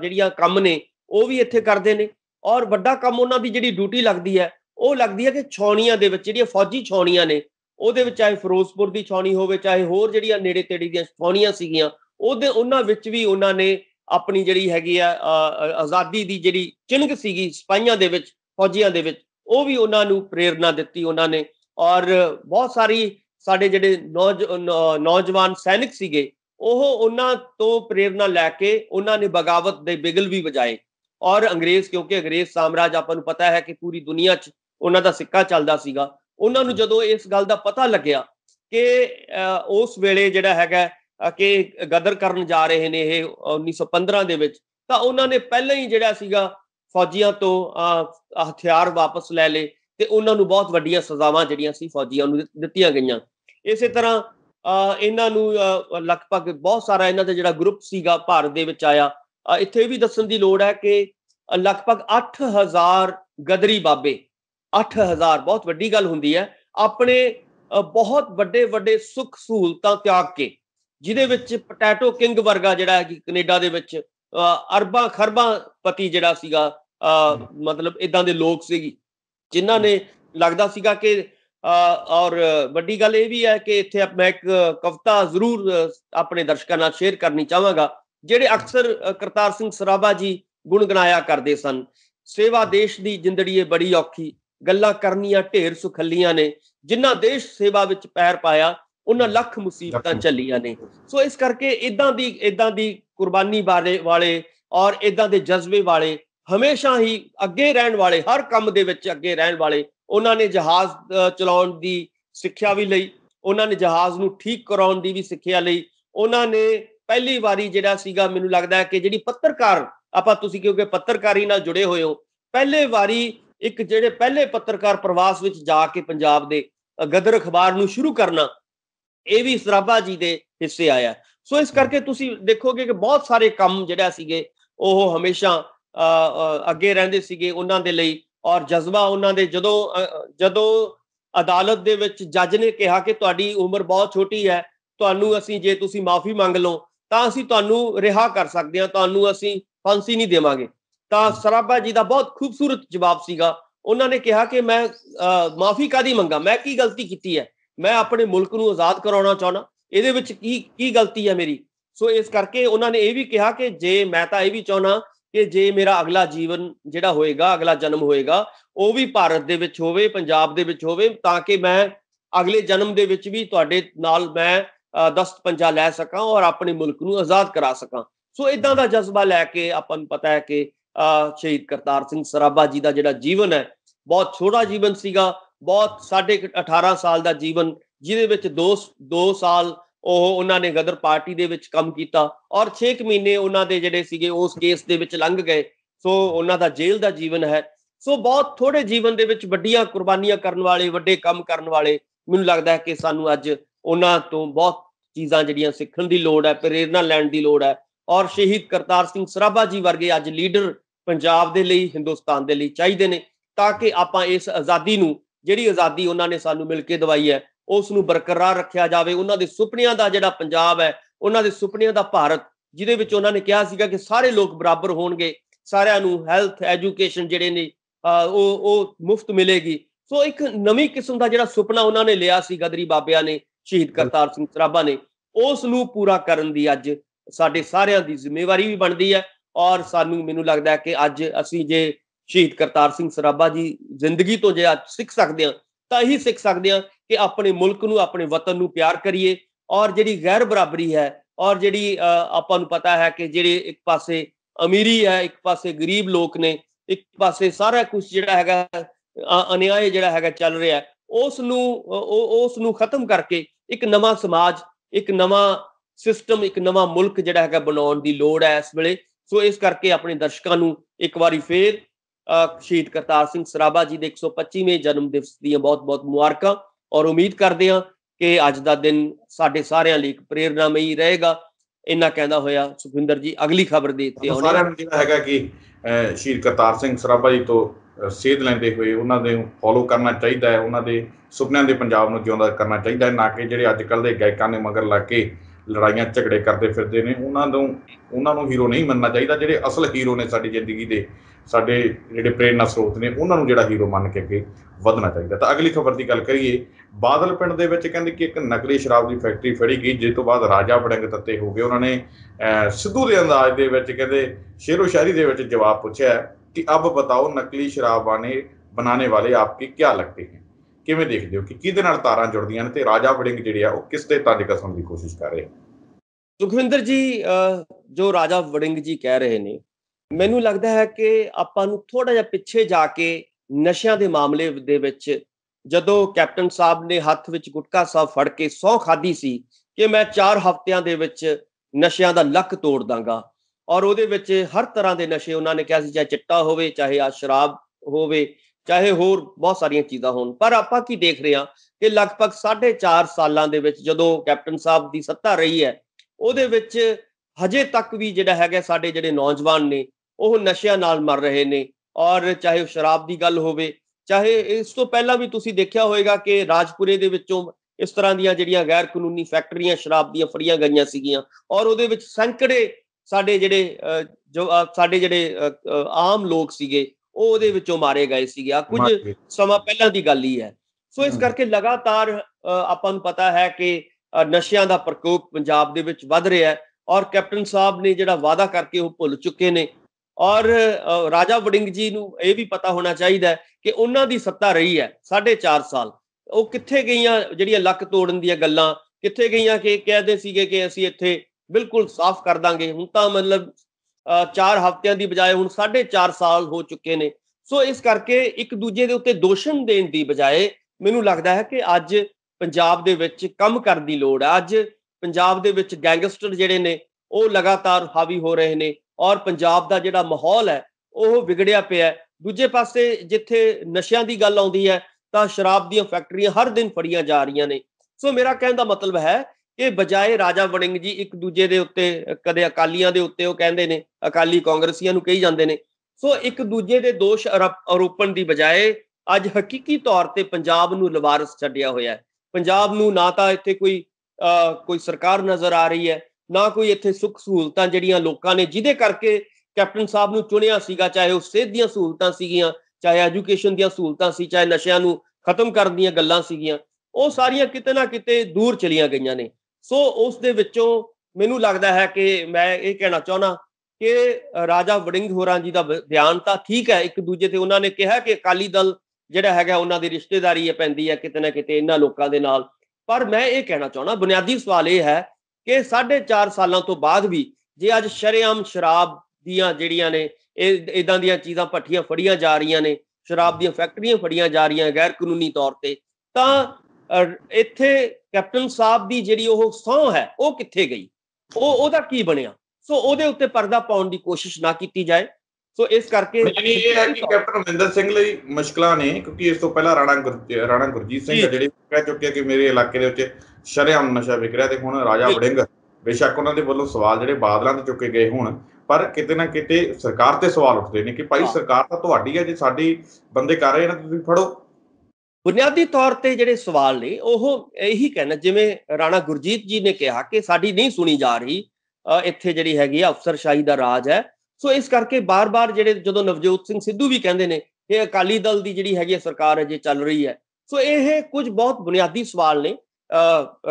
ਜਿਹੜੀਆਂ ਕੰਮ ਨੇ ਉਹ ਵੀ ਇੱਥੇ ਕਰਦੇ ਨੇ ਔਰ ਵੱਡਾ ਕੰਮ ਉਹਨਾਂ ਦੀ ਜਿਹੜੀ ਡਿਊਟੀ ਲੱਗਦੀ ਹੈ ਉਹ ਲੱਗਦੀ ਹੈ ਕਿ ਛੌਣੀਆਂ ਦੇ ਵਿੱਚ ਜਿਹੜੀਆਂ ਫੌਜੀ ਛੌਣੀਆਂ ਨੇ ਉਹਦੇ ਵਿੱਚ ਚਾਹੇ ਫਿਰੋਜ਼ਪੁਰ ਦੀ ਛੌਣੀ ਹੋਵੇ ਚਾਹੇ ਹੋਰ ਜਿਹੜੀਆਂ ਨੇੜੇ ਤੇੜੀ ਦੀਆਂ ਛੌਣੀਆਂ ਸੀਗੀਆਂ ਉਹਦੇ ਉਹਨਾਂ ਵਿੱਚ ਵੀ ਉਹਨਾਂ ਨੇ ਆਪਣੀ ਜਿਹੜੀ ਹੈਗੀ ਆ ਆਜ਼ਾਦੀ ਦੀ ਜਿਹੜੀ ਚਿੰਗ ਸੀਗੀ ਸਿਪਾਹੀਆਂ ਦੇ ਵਿੱਚ ਫੌਜੀਆਂ ਦੇ ਵਿੱਚ ਉਹ ਵੀ ਉਹਨਾਂ ਨੂੰ ਪ੍ਰੇਰਣਾ ਦਿੱਤੀ ਉਹਨਾਂ ਨੇ ਔਰ ਬਹੁਤ ਸਾਰੀ ਸਾਡੇ ਜਿਹੜੇ ਨੌਜਵਾਨ ਸੈਨਿਕ ਸੀਗੇ ਉਹ ਉਹਨਾਂ ਤੋਂ ਪ੍ਰੇਰਣਾ ਲੈ ਕੇ ਉਹਨਾਂ ਨੇ ਬਗਾਵਤ ਦੇ ਬਿਗਲ ਵੀ ਵਜਾਏ ਔਰ ਅੰਗਰੇਜ਼ ਕਿਉਂਕਿ ਅੰਗਰੇਜ਼ ਸਾਮਰਾਜ ਆਪਾਂ ਨੂੰ ਪਤਾ ਹੈ ਕਿ ਪੂਰੀ ਦੁਨੀਆ 'ਚ ਉਹਨਾਂ ਦਾ ਸਿੱਕਾ ਚੱਲਦਾ ਸੀਗਾ ਉਹਨਾਂ ਨੂੰ ਜਦੋਂ ਇਸ ਗੱਲ ਦਾ ਪਤਾ ਲੱਗਿਆ ਕਿ ਉਸ ਵੇਲੇ ਜਿਹੜਾ ਹੈਗਾ ਕਿ ਗਦਰ ਕਰਨ ਜਾ ਰਹੇ ਨੇ ਇਹ 1915 ਦੇ ਵਿੱਚ ਤਾਂ ਉਹਨਾਂ ਨੇ ਪਹਿਲਾਂ ਹੀ ਜਿਹੜਾ ਸੀਗਾ ਫੌਜੀਆਂ ਤੋਂ ਹਥਿਆਰ ਵਾਪਸ ਲੈ ਲਏ ਤੇ ਉਹਨਾਂ ਨੂੰ ਬਹੁਤ ਵੱਡੀਆਂ ਸਜ਼ਾਵਾਂ ਜਿਹੜੀਆਂ ਸੀ ਫੌਜੀਆਂ ਨੂੰ ਦਿੱਤੀਆਂ ਗਈਆਂ ਇਸੇ ਤਰ੍ਹਾਂ ਇਹਨਾਂ ਨੂੰ ਲਗਭਗ ਬਹੁਤ ਸਾਰਾ ਇਹਨਾਂ ਦਾ ਜਿਹੜਾ ਗਰੁੱਪ ਸੀਗਾ ਭਾਰਤ ਦੇ ਵਿੱਚ ਆਇਆ ਇੱਥੇ ਵੀ ਦੱਸਣ ਦੀ ਲੋੜ ਹੈ ਕਿ ਲਗਭਗ 8000 ਗਦਰੀ ਬਾਬੇ 8000 ਬਹੁਤ ਵੱਡੀ ਗੱਲ ਹੁੰਦੀ ਹੈ ਆਪਣੇ ਬਹੁਤ ਵੱਡੇ ਵੱਡੇ ਸੁੱਖ ਸਹੂਲਤਾਂ ਤਿਆਗ ਕੇ ਜਿਹਦੇ ਵਿੱਚ ਪੋਟੈਟੋ ਕਿੰਗ ਵਰਗਾ ਜਿਹੜਾ ਹੈ ਕਿ ਕੈਨੇਡਾ ਦੇ ਵਿੱਚ ਅਰਬਾਂ ਖਰਬਾਂ ਪਤੀ ਜਿਹੜਾ ਸੀਗਾ ਮਤਲਬ ਇਦਾਂ ਦੇ ਲੋਕ ਸੀਗੀ ਜਿਨ੍ਹਾਂ ਨੇ ਲੱਗਦਾ ਸੀਗਾ ਕਿ ਔਰ ਵੱਡੀ ਗੱਲ ਇਹ ਵੀ ਹੈ ਕਿ ਇੱਥੇ ਮੈਂ ਇੱਕ ਕਵਿਤਾ ਜ਼ਰੂਰ ਆਪਣੇ ਦਰਸ਼ਕਾਂ ਨਾਲ ਸ਼ੇਅਰ ਕਰਨੀ ਚਾਹਾਂਗਾ ਜਿਹੜੇ ਅਕਸਰ ਕਰਤਾਰ ਸਿੰਘ ਸਰਾਭਾ ਜੀ ਗੁੰਗਣਾਇਆ ਕਰਦੇ ਸਨ ਸੇਵਾ ਦੇਸ਼ ਦੀ ਜਿੰਦੜੀਏ ਬੜੀ ਔਖੀ ਗੱਲਾਂ ਕਰਨੀਆਂ ਢੇਰ ਸੁਖੱਲੀਆਂ ਨੇ ਜਿਨ੍ਹਾਂ ਦੇਸ਼ ਸੇਵਾ ਵਿੱਚ ਪੈਰ ਪਾਇਆ ਉਹਨਾਂ ਲੱਖ ਮੁਸੀਬਤਾਂ ਚੱਲੀਆਂ ਨੇ ਸੋ ਇਸ ਕਰਕੇ ਇਦਾਂ ਦੀ ਇਦਾਂ ਦੀ ਕੁਰਬਾਨੀ ਬਾਰੇ ਵਾਲੇ ਔਰ ਇਦਾਂ ਦੇ ਜਜ਼ਬੇ ਵਾਲੇ ਹਮੇਸ਼ਾ ਹੀ ਅੱਗੇ ਰਹਿਣ ਵਾਲੇ ਹਰ ਕੰਮ ਦੇ ਵਿੱਚ ਅੱਗੇ ਰਹਿਣ ਵਾਲੇ ਉਹਨਾਂ ਨੇ ਜਹਾਜ਼ ਚਲਾਉਣ ਦੀ ਸਿੱਖਿਆ ਵੀ ਲਈ ਉਹਨਾਂ ਨੇ ਜਹਾਜ਼ ਨੂੰ ਠੀਕ ਕਰਾਉਣ ਦੀ ਵੀ ਸਿੱਖਿਆ ਲਈ ਉਹਨਾਂ ਨੇ ਪਹਿਲੀ ਵਾਰੀ ਜਿਹੜਾ ਸੀਗਾ ਮੈਨੂੰ ਲੱਗਦਾ ਕਿ ਜਿਹੜੀ ਪੱਤਰਕਾਰ ਆਪਾਂ ਤੁਸੀਂ ਕਿਉਂਕਿ ਪੱਤਰਕਾਰੀ ਨਾਲ ਜੁੜੇ ਹੋਏ ਹੋ ਪਹਿਲੇ ਵਾਰੀ ਇੱਕ ਜਿਹੜੇ ਪਹਿਲੇ ਪੱਤਰਕਾਰ ਪ੍ਰਵਾਸ ਵਿੱਚ ਜਾ ਕੇ ਪੰਜਾਬ ਦੇ ਗਦਰ ਅਖਬਾਰ ਨੂੰ ਸ਼ੁਰੂ ਕਰਨਾ ਇਹ ਵੀ ਸਰਾਭਾ ਜੀ ਦੇ ਹਿੱਸੇ ਆਇਆ ਸੋ ਇਸ ਕਰਕੇ ਤੁਸੀਂ ਦੇਖੋਗੇ ਕਿ ਬਹੁਤ ਸਾਰੇ ਕੰਮ ਜਿਹੜਾ ਸੀਗੇ ਉਹ ਹਮੇਸ਼ਾ ਅੱਗੇ ਰਹਿੰਦੇ ਸੀਗੇ ਉਹਨਾਂ ਦੇ ਲਈ ਔਰ ਜਜ਼ਬਾ ਉਹਨਾਂ ਦੇ ਜਦੋਂ ਜਦੋਂ ਅਦਾਲਤ ਦੇ ਵਿੱਚ ਜੱਜ ਨੇ ਕਿਹਾ ਕਿ ਤੁਹਾਡੀ ਉਮਰ ਬਹੁਤ ਛੋਟੀ ਹੈ ਤੁਹਾਨੂੰ ਅਸੀਂ ਜੇ ਤੁਸੀਂ ਮਾਫੀ ਮੰਗ ਲਓ ਤਾਂ ਅਸੀਂ ਤੁਹਾਨੂੰ ਰਿਹਾ ਕਰ ਸਕਦੇ ਹਾਂ ਤੁਹਾਨੂੰ ਅਸੀਂ ਫਾਂਸੀ ਨਹੀਂ ਦੇਵਾਂਗੇ ਤਾਂ ਸਰਾਬਾ ਜੀ ਦਾ ਬਹੁਤ ਖੂਬਸੂਰਤ ਜਵਾਬ ਸੀਗਾ ਉਹਨਾਂ ਨੇ ਕਿਹਾ ਕਿ ਮੈਂ ਮਾਫੀ ਕਾਦੀ ਮੰਗਾ ਮੈਂ ਕੀ ਗਲਤੀ ਕੀਤੀ ਹੈ ਮੈਂ ਆਪਣੇ ਮੁਲਕ ਨੂੰ ਆਜ਼ਾਦ ਕਰਾਉਣਾ ਚਾਹਣਾ ਇਹਦੇ ਵਿੱਚ ਕੀ ਕੀ ਗਲਤੀ ਹੈ ਮੇਰੀ ਸੋ ਇਸ ਕਰਕੇ ਉਹਨਾਂ ਨੇ ਇਹ ਵੀ ਕਿਹਾ ਕਿ ਜੇ ਮੈਂ ਤਾਂ ਇਹ ਵੀ ਚਾਹਣਾ ਕਿ ਜੇ ਮੇਰਾ ਅਗਲਾ ਜੀਵਨ ਜਿਹੜਾ ਹੋਏਗਾ ਅਗਲਾ ਜਨਮ ਹੋਏਗਾ ਉਹ ਵੀ ਭਾਰਤ ਦੇ ਵਿੱਚ ਹੋਵੇ ਪੰਜਾਬ ਦੇ ਵਿੱਚ ਹੋਵੇ ਤਾਂ ਕਿ ਮੈਂ ਅਗਲੇ ਜਨਮ ਦੇ ਵਿੱਚ ਵੀ ਤੁਹਾਡੇ ਨਾਲ ਮੈਂ ਦਸਤ ਪੰਜਾ ਲੈ ਸਕਾਂ ਔਰ ਆਪਣੇ ਮੁਲਕ ਨੂੰ ਆਜ਼ਾਦ ਕਰਾ ਸਕਾਂ ਸੋ ਇਦਾਂ ਦਾ ਜਜ਼ਬਾ ਲੈ ਕੇ ਆਪਾਂ ਨੂੰ ਪਤਾ ਹੈ ਕਿ ਸ਼ਹੀਦ ਕਰਤਾਰ ਸਿੰਘ ਸਰਾਬਾ ਜੀ ਦਾ ਜਿਹੜਾ ਜੀਵਨ ਹੈ ਬਹੁਤ ਛੋਟਾ ਜੀਵਨ ਸੀਗਾ ਬਹੁਤ ਸਾਡੇ 18 ਸਾਲ ਦਾ ਜੀਵਨ ਜਿਹਦੇ ਵਿੱਚ 2 2 ਸਾਲ ਉਹ ਉਹਨਾਂ ਨੇ ਗਦਰ ਪਾਰਟੀ ਦੇ ਵਿੱਚ ਕੰਮ ਕੀਤਾ ਔਰ 6 ਮਹੀਨੇ ਉਹਨਾਂ ਦੇ ਜਿਹੜੇ ਸੀਗੇ ਉਸ ਕੇਸ ਦੇ ਵਿੱਚ ਲੰਘ ਗਏ ਸੋ ਉਹਨਾਂ ਦਾ ਜੇਲ੍ਹ ਦਾ ਜੀਵਨ ਹੈ ਸੋ ਬਹੁਤ ਥੋੜੇ ਜੀਵਨ ਦੇ ਵਿੱਚ ਵੱਡੀਆਂ ਕੁਰਬਾਨੀਆਂ ਕਰਨ ਵਾਲੇ ਵੱਡੇ ਕੰਮ ਕਰਨ ਵਾਲੇ ਮੈਨੂੰ ਲੱਗਦਾ ਹੈ ਕਿ ਸਾਨੂੰ ਅੱਜ ਉਹਨਾਂ ਤੋਂ ਬਹੁਤ ਚੀਜ਼ਾਂ ਜਿਹੜੀਆਂ ਸਿੱਖਣ ਦੀ ਲੋੜ ਹੈ ਪ੍ਰੇਰਣਾ ਲੈਣ ਦੀ ਲੋੜ ਹੈ ਔਰ ਸ਼ਹੀਦ ਕਰਤਾਰ ਸਿੰਘ ਸਰਾਭਾ ਜੀ ਵਰਗੇ ਅੱਜ ਲੀਡਰ ਪੰਜਾਬ ਦੇ ਲਈ ਹਿੰਦੁਸਤਾਨ ਦੇ ਲਈ ਚਾਹੀਦੇ ਨੇ ਤਾਂ ਕਿ ਆਪਾਂ ਇਸ ਆਜ਼ਾਦੀ ਨੂੰ ਜਿਹੜੀ ਆਜ਼ਾਦੀ ਉਹਨਾਂ ਨੇ ਸਾਨੂੰ ਮਿਲ ਕੇ ਦਵਾਈ ਹੈ ਉਸ ਨੂੰ ਬਰਕਰਾਰ ਰੱਖਿਆ ਜਾਵੇ ਉਹਨਾਂ ਦੇ ਸੁਪਨਿਆਂ ਦਾ ਜਿਹੜਾ ਪੰਜਾਬ ਹੈ ਉਹਨਾਂ ਦੇ ਸੁਪਨਿਆਂ ਦਾ ਭਾਰਤ ਜਿਹਦੇ ਵਿੱਚ ਉਹਨਾਂ ਨੇ ਕਿਹਾ ਸੀਗਾ ਕਿ ਸਾਰੇ ਲੋਕ ਬਰਾਬਰ ਹੋਣਗੇ ਸਾਰਿਆਂ ਨੂੰ ਹੈਲਥ ਐਜੂਕੇਸ਼ਨ ਜਿਹੜੇ ਨੇ ਉਹ ਉਹ ਮੁਫਤ ਮਿਲੇਗੀ ਸੋ ਇੱਕ ਨਵੀਂ ਕਿਸਮ ਦਾ ਜਿਹੜਾ ਸੁਪਨਾ ਉਹਨਾਂ ਨੇ ਲਿਆ ਸੀ ਗਦਰੀ ਬਾਬਿਆਂ ਨੇ ਸ਼ਹੀਦ ਕਰਤਾਰ ਸਿੰਘ ਸਰਾਭਾ ਨੇ ਉਸ ਨੂੰ ਪੂਰਾ ਕਰਨ ਦੀ ਅੱਜ ਸਾਡੇ ਸਾਰਿਆਂ ਦੀ ਜ਼ਿੰਮੇਵਾਰੀ ਵੀ ਬਣਦੀ ਹੈ ਔਰ ਸਾਨੂੰ ਮੈਨੂੰ ਲੱਗਦਾ ਹੈ ਕਿ ਅੱਜ ਅਸੀਂ ਜੇ ਸ਼ਹੀਦ ਕਰਤਾਰ ਸਿੰਘ ਸਰਾਭਾ ਜੀ ਜ਼ਿੰਦਗੀ ਤੋਂ ਜੇ ਅੱਜ ਸਿੱਖ ਸਕਦੇ ਹਾਂ ਤਾਂ ਇਹੀ ਸਿੱਖ ਸਕਦੇ ਹਾਂ ਕਿ ਆਪਣੇ ਮੁਲਕ ਨੂੰ ਆਪਣੇ ਵਤਨ ਨੂੰ ਪਿਆਰ ਕਰੀਏ ਔਰ ਜਿਹੜੀ ਗੈਰ ਬਰਾਬਰੀ ਹੈ ਔਰ ਜਿਹੜੀ ਆਪਾਂ ਨੂੰ ਪਤਾ ਹੈ ਕਿ ਜਿਹੜੇ ਇੱਕ ਪਾਸੇ ਅਮੀਰੀ ਹੈ ਇੱਕ ਪਾਸੇ ਗਰੀਬ ਲੋਕ ਨੇ ਇੱਕ ਪਾਸੇ ਸਾਰਾ ਕੁਝ ਜਿਹੜਾ ਹੈਗਾ ਅਨਿਆਏ ਜਿਹੜਾ ਹੈਗਾ ਚੱਲ ਰਿਹਾ ਉਸ ਨੂੰ ਉਸ ਨੂੰ ਖਤਮ ਕਰਕੇ ਇੱਕ ਨਵਾਂ ਸਮਾਜ ਇੱਕ ਨਵਾਂ ਸਿਸਟਮ ਇੱਕ ਨਵਾਂ ਮੁਲਕ ਜਿਹੜਾ ਹੈਗਾ ਬਣਾਉਣ ਦੀ ਲੋੜ ਹੈ ਇਸ ਵੇਲੇ ਸੋ ਇਸ ਕਰਕੇ ਆਪਣੇ ਦਰਸ਼ਕਾਂ ਨੂੰ ਇੱਕ ਵਾਰੀ ਫੇਰ ਸ਼ਹੀਦ ਕਰਤਾਰ ਸਿੰਘ ਸਰਾਭਾ ਜੀ ਦੇ 125ਵੇਂ ਜਨਮ ਦਿਵਸ ਦੀਆਂ ਬਹੁਤ-ਬਹੁਤ ਮੁਬਾਰਕਾਂ ਔਰ ਉਮੀਦ ਕਰਦੇ ਹਾਂ ਕਿ ਅੱਜ ਦਾ ਦਿਨ ਸਾਡੇ ਸਾਰਿਆਂ ਲਈ ਇੱਕ ਪ੍ਰੇਰਣਾਮਈ ਰਹੇਗਾ ਇੰਨਾ ਕਹਿੰਦਾ ਹੋਇਆ ਸੁਖਿੰਦਰ ਜੀ ਅਗਲੀ ਖਬਰ ਦੇ ਦਿੱਤੀ ਆਉਂਦੇ ਸਾਰਿਆਂ ਨੂੰ ਜਿਹੜਾ ਹੈਗਾ ਕਿ ਸ਼ੀਰ ਕਰਤਾਰ ਸਿੰਘ ਸਰਾਭਾ ਜੀ ਤੋਂ ਸੇਧ ਲੈਂਦੇ ਹੋਏ ਉਹਨਾਂ ਦੇ ਫੋਲੋ ਕਰਨਾ ਚਾਹੀਦਾ ਹੈ ਉਹਨਾਂ ਦੇ ਸੁਪਨਿਆਂ ਦੇ ਪੰਜਾਬ ਨੂੰ ਜਿਉਂਦਾ ਕਰਨਾ ਚਾਹੀਦਾ ਹੈ ਨਾ ਕਿ ਜਿਹੜੇ ਅੱਜ ਕੱਲ ਦੇ ਗਾਇਕਾਂ ਨੇ ਮਗਰ ਲੱਗ ਕੇ ਲੜਾਈਆਂ ਝਗੜੇ ਕਰਦੇ ਫਿਰਦੇ ਨੇ ਉਹਨਾਂ ਨੂੰ ਉਹਨਾਂ ਨੂੰ ਹੀਰੋ ਨਹੀਂ ਮੰਨਣਾ ਚਾਹੀਦਾ ਜਿਹੜੇ ਅਸਲ ਹੀਰੋ ਨੇ ਸਾਡੀ ਜ਼ਿੰਦਗੀ ਦੇ ਸਾਡੇ ਜਿਹੜੇ ਪ੍ਰੇਰਣਾ ਸਰੋਤ ਨੇ ਉਹਨਾਂ ਨੂੰ ਜਿਹੜਾ ਹੀਰੋ ਮੰਨ ਕੇ ਅੱਗੇ ਵਧਣਾ ਚਾਹੀਦਾ ਤਾਂ ਅਗਲੀ ਖਬਰ ਦੀ ਗੱਲ ਕਰੀਏ ਬਾਦਲ ਪਿੰਡ ਦੇ ਵਿੱਚ ਕਹਿੰਦੇ ਕਿ ਇੱਕ ਨਕਲੀ ਸ਼ਰਾਬ ਦੀ ਫੈਕਟਰੀ ਫੜੀ ਗਈ ਜਿਸ ਤੋਂ ਬਾਅਦ ਰਾਜਾ ਬੜਿੰਗ ਤੱਤੇ ਹੋ ਗਏ ਉਹਨਾਂ ਨੇ ਸਿੱਧੂ ਦੇ ਅੰਦਾਜ਼ ਦੇ ਵਿੱਚ ਕਹਿੰਦੇ ਸ਼ੇਰੋ ਸ਼ਾਇਰੀ ਦੇ ਵਿੱਚ ਜਵਾਬ ਪੁੱਛਿਆ ਕਿ ਅਬ ਬਤਾਓ ਨਕਲੀ ਸ਼ਰਾਬ ਆਨੇ ਬਣਾਉਣ ਵਾਲੇ ਆਪਕੇ ਕੀ ਲੱਗਤੇ ਹੈ ਕਿਵੇਂ ਦੇਖਦੇ ਹੋ ਕਿ ਕਿਹਦੇ ਨਾਲ ਤਾਰਾਂ ਜੁੜਦੀਆਂ ਨੇ ਤੇ ਰਾਜਾ ਵੜਿੰਗ ਜਿਹੜੇ ਆ ਉਹ ਕਿਸ ਦੇ ਤੰਜ ਕਸਮ ਦੀ ਕੋਸ਼ਿਸ਼ ਕਰ ਰਹੇ ਸੁਖਵਿੰਦਰ ਜੀ ਜੋ ਰਾਜਾ ਵੜਿੰਗ ਜੀ ਕਹਿ ਰਹੇ ਨੇ ਮੈਨੂੰ ਲੱਗਦਾ ਹੈ ਕਿ ਆਪਾਂ ਨੂੰ ਥੋੜਾ ਜਿਹਾ ਪਿੱਛੇ ਜਾ ਕੇ ਨਸ਼ਿਆਂ ਦੇ ਮਾਮਲੇ ਦੇ ਵਿੱਚ ਜਦੋਂ ਕੈਪਟਨ ਸਾਹਿਬ ਨੇ ਹੱਥ ਵਿੱਚ ਗੁਟਕਾ ਸਾਹਿਬ ਫੜ ਕੇ ਸੌ ਖਾਦੀ ਸੀ ਕਿ ਮੈਂ 4 ਹਫ਼ਤਿਆਂ ਦੇ ਵਿੱਚ ਨਸ਼ਿਆਂ ਦਾ ਲੱਕ ਤੋੜ ਦਾਂਗਾ ਔਰ ਉਹਦੇ ਵਿੱਚ ਹਰ ਤਰ੍ਹਾਂ ਦੇ ਨਸ਼ੇ ਉਹਨਾਂ ਨੇ ਕਿਹਾ ਸੀ ਚਾਹੇ ਚਿੱਟਾ ਹੋਵੇ ਚਾਹੇ ਆ ਸ਼ਰਾਬ ਹੋਵੇ ਚਾਹੇ ਹੋਰ ਬਹੁਤ ਸਾਰੀਆਂ ਚੀਜ਼ਾਂ ਹੋਣ ਪਰ ਆਪਾਂ ਕੀ ਦੇਖ ਰਹੇ ਹਾਂ ਕਿ ਲਗਭਗ 4.5 ਸਾਲਾਂ ਦੇ ਵਿੱਚ ਜਦੋਂ ਕੈਪਟਨ ਸਾਹਿਬ ਦੀ ਸੱਤਾ ਰਹੀ ਹੈ ਉਹਦੇ ਵਿੱਚ ਹਜੇ ਤੱਕ ਵੀ ਜਿਹੜਾ ਹੈਗਾ ਸਾਡੇ ਜਿਹੜੇ ਨੌਜਵਾਨ ਨੇ ਉਹ ਨਸ਼ਿਆਂ ਨਾਲ ਮਰ ਰਹੇ ਨੇ ਔਰ ਚਾਹੇ ਉਹ ਸ਼ਰਾਬ ਦੀ ਗੱਲ ਹੋਵੇ ਚਾਹੇ ਇਸ ਤੋਂ ਪਹਿਲਾਂ ਵੀ ਤੁਸੀਂ ਦੇਖਿਆ ਹੋਵੇਗਾ ਕਿ ਰਾਜਪੁਰੇ ਦੇ ਵਿੱਚੋਂ ਇਸ ਤਰ੍ਹਾਂ ਦੀਆਂ ਜਿਹੜੀਆਂ ਗੈਰ ਕਾਨੂੰਨੀ ਫੈਕਟਰੀਆਂ ਸ਼ਰਾਬ ਦੀਆਂ ਫੜੀਆਂ ਗਈਆਂ ਸੀਗੀਆਂ ਔਰ ਉਹਦੇ ਵਿੱਚ ਸੰਕੜੇ ਸਾਡੇ ਜਿਹੜੇ ਜੋ ਸਾਡੇ ਜਿਹੜੇ ਆਮ ਲੋਕ ਸੀਗੇ ਉਹ ਉਹਦੇ ਵਿੱਚੋਂ ਮਾਰੇ ਗਏ ਸੀਗੇ ਆ ਕੁਝ ਸਮਾਂ ਪਹਿਲਾਂ ਦੀ ਗੱਲ ਹੀ ਹੈ ਸੋ ਇਸ ਕਰਕੇ ਲਗਾਤਾਰ ਆਪਾਂ ਨੂੰ ਪਤਾ ਹੈ ਕਿ ਨਸ਼ਿਆਂ ਦਾ ਪ੍ਰਕੋਪ ਪੰਜਾਬ ਦੇ ਵਿੱਚ ਵੱਧ ਰਿਹਾ ਹੈ ਔਰ ਕੈਪਟਨ ਸਾਹਿਬ ਨੇ ਜਿਹੜਾ ਵਾਅਦਾ ਕਰਕੇ ਉਹ ਭੁੱਲ ਚੁੱਕੇ ਨੇ ਔਰ ਰਾਜਾ ਵੜਿੰਗ ਜੀ ਨੂੰ ਇਹ ਵੀ ਪਤਾ ਹੋਣਾ ਚਾਹੀਦਾ ਕਿ ਉਹਨਾਂ ਦੀ ਸੱਤਾ ਰਹੀ ਹੈ 4.5 ਸਾਲ ਉਹ ਕਿੱਥੇ ਗਈਆਂ ਜਿਹੜੀਆਂ ਲੱਕ ਤੋੜਨ ਦੀਆਂ ਗੱਲਾਂ ਕਿੱਥੇ ਗਈਆਂ ਕਿ ਕਹਦੇ ਸੀਗੇ ਕਿ ਅਸੀਂ ਇੱਥੇ ਬਿਲਕੁਲ ਸਾਫ਼ ਕਰ ਦਾਂਗੇ ਹੁਣ ਤਾਂ ਮਤਲਬ 4 ਹਫ਼ਤਿਆਂ ਦੀ ਬਜਾਏ ਹੁਣ 4.5 ਸਾਲ ਹੋ ਚੁੱਕੇ ਨੇ ਸੋ ਇਸ ਕਰਕੇ ਇੱਕ ਦੂਜੇ ਦੇ ਉੱਤੇ ਦੋਸ਼ਣ ਦੇਣ ਦੀ ਬਜਾਏ ਮੈਨੂੰ ਲੱਗਦਾ ਹੈ ਕਿ ਅੱਜ ਪੰਜਾਬ ਦੇ ਵਿੱਚ ਕੰਮ ਕਰਨ ਦੀ ਲੋੜ ਹੈ ਅੱਜ ਪੰਜਾਬ ਦੇ ਵਿੱਚ ਗੈਂਗਸਟਰ ਜਿਹੜੇ ਨੇ ਉਹ ਲਗਾਤਾਰ ਹਾਵੀ ਹੋ ਰਹੇ ਨੇ ਔਰ ਪੰਜਾਬ ਦਾ ਜਿਹੜਾ ਮਾਹੌਲ ਹੈ ਉਹ ਵਿਗੜਿਆ ਪਿਆ ਹੈ ਦੂਜੇ ਪਾਸੇ ਜਿੱਥੇ ਨਸ਼ਿਆਂ ਦੀ ਗੱਲ ਆਉਂਦੀ ਹੈ ਤਾਂ ਸ਼ਰਾਬ ਦੀਆਂ ਫੈਕਟਰੀਆਂ ਹਰ ਦਿਨ ਫੜੀਆਂ ਜਾ ਰਹੀਆਂ ਨੇ ਸੋ ਮੇਰਾ ਕਹਿਣ ਦਾ ਮਤਲਬ ਹੈ ਕਿ ਬਜਾਏ ਰਾਜਾ ਵੜਿੰਗ ਜੀ ਇੱਕ ਦੂਜੇ ਦੇ ਉੱਤੇ ਕਦੇ ਅਕਾਲੀਆਂ ਦੇ ਉੱਤੇ ਉਹ ਕਹਿੰਦੇ ਨੇ ਅਕਾਲੀ ਕਾਂਗਰਸੀਆਂ ਨੂੰ ਕਹੀ ਜਾਂਦੇ ਨੇ ਸੋ ਇੱਕ ਦੂਜੇ ਦੇ ਦੋਸ਼ ਆਰੋਪਣ ਦੀ ਬਜਾਏ ਅੱਜ ਹਕੀਕੀ ਤੌਰ ਤੇ ਪੰਜਾਬ ਨੂੰ ਲਵਾਰਸ ਛੱਡਿਆ ਹੋਇਆ ਹੈ ਪੰਜਾਬ ਨੂੰ ਨਾ ਤਾਂ ਇੱਥੇ ਕੋਈ ਕੋਈ ਸਰਕਾਰ ਨਜ਼ਰ ਆ ਰਹੀ ਹੈ ਨਾ ਕੋਈ ਇੱਥੇ ਸੁੱਖ ਸਹੂਲਤਾਂ ਜਿਹੜੀਆਂ ਲੋਕਾਂ ਨੇ ਜਿਹਦੇ ਕਰਕੇ ਕੈਪਟਨ ਸਾਹਿਬ ਨੂੰ ਚੁਣਿਆ ਸੀਗਾ ਚਾਹੇ ਉਹ ਸਿਹਤ ਦੀਆਂ ਸਹੂਲਤਾਂ ਸੀਗੀਆਂ ਚਾਹੇ ਐਜੂਕੇਸ਼ਨ ਦੀਆਂ ਸਹੂਲਤਾਂ ਸੀ ਚਾਹੇ ਨਸ਼ਿਆਂ ਨੂੰ ਖਤਮ ਕਰਨ ਦੀਆਂ ਗੱਲਾਂ ਸੀਗੀਆਂ ਉਹ ਸਾਰੀਆਂ ਕਿਤੇ ਨਾ ਕਿਤੇ ਦੂਰ ਚਲੀਆਂ ਗਈਆਂ ਨੇ ਸੋ ਉਸ ਦੇ ਵਿੱਚੋਂ ਮੈਨੂੰ ਲੱਗਦਾ ਹੈ ਕਿ ਮੈਂ ਇਹ ਕਹਿਣਾ ਚਾਹਣਾ ਕਿ ਰਾਜਾ ਵੜਿੰਗ ਹੋਰਾਂ ਜੀ ਦਾ ਬਿਆਨ ਤਾਂ ਠੀਕ ਹੈ ਇੱਕ ਦੂਜੇ ਤੇ ਉਹਨਾਂ ਨੇ ਕਿਹਾ ਕਿ ਅਕਾਲੀ ਦਲ ਜਿਹੜਾ ਹੈਗਾ ਉਹਨਾਂ ਦੀ ਰਿਸ਼ਤੇਦਾਰੀ ਹੈ ਪੈਂਦੀ ਹੈ ਕਿਤੇ ਨਾ ਕਿਤੇ ਇਹਨਾਂ ਲੋਕਾਂ ਦੇ ਨਾਲ ਪਰ ਮੈਂ ਇਹ ਕਹਿਣਾ ਚਾਹਣਾ ਬੁਨਿਆਦੀ ਸਵਾਲ ਇਹ ਹੈ ਕਿ 4.5 ਸਾਲਾਂ ਤੋਂ ਬਾਅਦ ਵੀ ਜੇ ਅੱਜ ਸ਼ਰੇਆਮ ਸ਼ਰਾਬ ਦੀਆਂ ਜਿਹੜੀਆਂ ਨੇ ਇਹ ਇਦਾਂ ਦੀਆਂ ਚੀਜ਼ਾਂ ਪੱਠੀਆਂ ਫੜੀਆਂ ਜਾ ਰਹੀਆਂ ਨੇ ਸ਼ਰਾਬ ਦੀਆਂ ਫੈਕਟਰੀਆਂ ਫੜੀਆਂ ਜਾ ਰਹੀਆਂ ਗੈਰ ਕਾਨੂੰਨੀ ਤੌਰ ਤੇ ਤਾਂ ਇੱਥੇ ਕੈਪਟਨ ਸਾਹਿਬ ਦੀ ਜਿਹੜੀ ਉਹ ਸੌ ਹੈ ਉਹ ਕਿੱਥੇ ਗਈ ਉਹ ਉਹਦਾ ਕੀ ਬਣਿਆ ਸੋ ਉਹਦੇ ਉੱਤੇ ਪਰਦਾ ਪਾਉਣ ਦੀ ਕੋਸ਼ਿਸ਼ ਨਾ ਕੀਤੀ ਜਾਏ ਸੋ ਇਸ ਕਰਕੇ ਇਹ ਹੈ ਕਿ ਕੈਪਟਨ ਮਹਿੰਦਰ ਸਿੰਘ ਲਈ ਮੁਸ਼ਕਲਾਂ ਨੇ ਕਿਉਂਕਿ ਇਸ ਤੋਂ ਪਹਿਲਾਂ ਰਾਣਾ ਰਾਣਾ ਗੁਰਜੀਤ ਸਿੰਘ ਜਿਹੜੇ ਕਹਿ ਚੁੱਕੇ ਕਿ ਮੇਰੇ ਇਲਾਕੇ ਦੇ ਵਿੱਚ ਸ਼ਰਿਆਮ ਨਸ਼ਾ ਵਿਕ ਰਿਹਾ ਤੇ ਹੁਣ ਰਾਜਾ ਵੜਿੰਗ ਬੇਸ਼ੱਕ ਉਹਨਾਂ ਦੇ ਵੱਲੋਂ ਸਵਾਲ ਜਿਹੜੇ ਬਾਦਲਾਂ ਤੇ ਚੁੱਕੇ ਗਏ ਹੁਣ ਪਰ ਕਿਤੇ ਨਾ ਕਿਤੇ ਸਰਕਾਰ ਤੇ ਸਵਾਲ ਉੱਠਦੇ ਨੇ ਕਿ ਭਾਈ ਸਰਕਾਰ ਤਾਂ ਤੁਹਾਡੀ ਹੈ ਜੇ ਸਾਡੀ ਬੰਦੇ ਕਰ ਰਹੇ ਨੇ ਤੁਸੀਂ ਫੜੋ ਬੁਨਿਆਦੀ ਤੌਰ ਤੇ ਜਿਹੜੇ ਸਵਾਲ ਨੇ ਉਹ ਇਹੀ ਕਹਿਣਾ ਜਿਵੇਂ ਰਾਣਾ ਗੁਰਜੀਤ ਜੀ ਨੇ ਕਿਹਾ ਕਿ ਸਾਡੀ ਨਹੀਂ ਸੁਣੀ ਜਾ ਰਹੀ ਇੱਥੇ ਜਿਹੜੀ ਹੈਗੀ ਆ ਅਫਸਰਸ਼ਾਹੀ ਦਾ ਰਾਜ ਹੈ ਸੋ ਇਸ ਕਰਕੇ ਬਾਰ-ਬਾਰ ਜਿਹੜੇ ਜਦੋਂ ਨਵਜੋਤ ਸਿੰਘ ਸਿੱਧੂ ਵੀ ਕਹਿੰਦੇ ਨੇ ਕਿ ਅਕਾਲੀ ਦਲ ਦੀ ਜਿਹੜੀ ਹੈਗੀ ਸਰਕਾਰ ਅਜੇ ਚੱਲ ਰਹੀ ਹੈ ਸੋ ਇਹ ਕੁਝ ਬਹੁਤ ਬੁਨਿਆਦੀ ਸਵਾਲ ਨੇ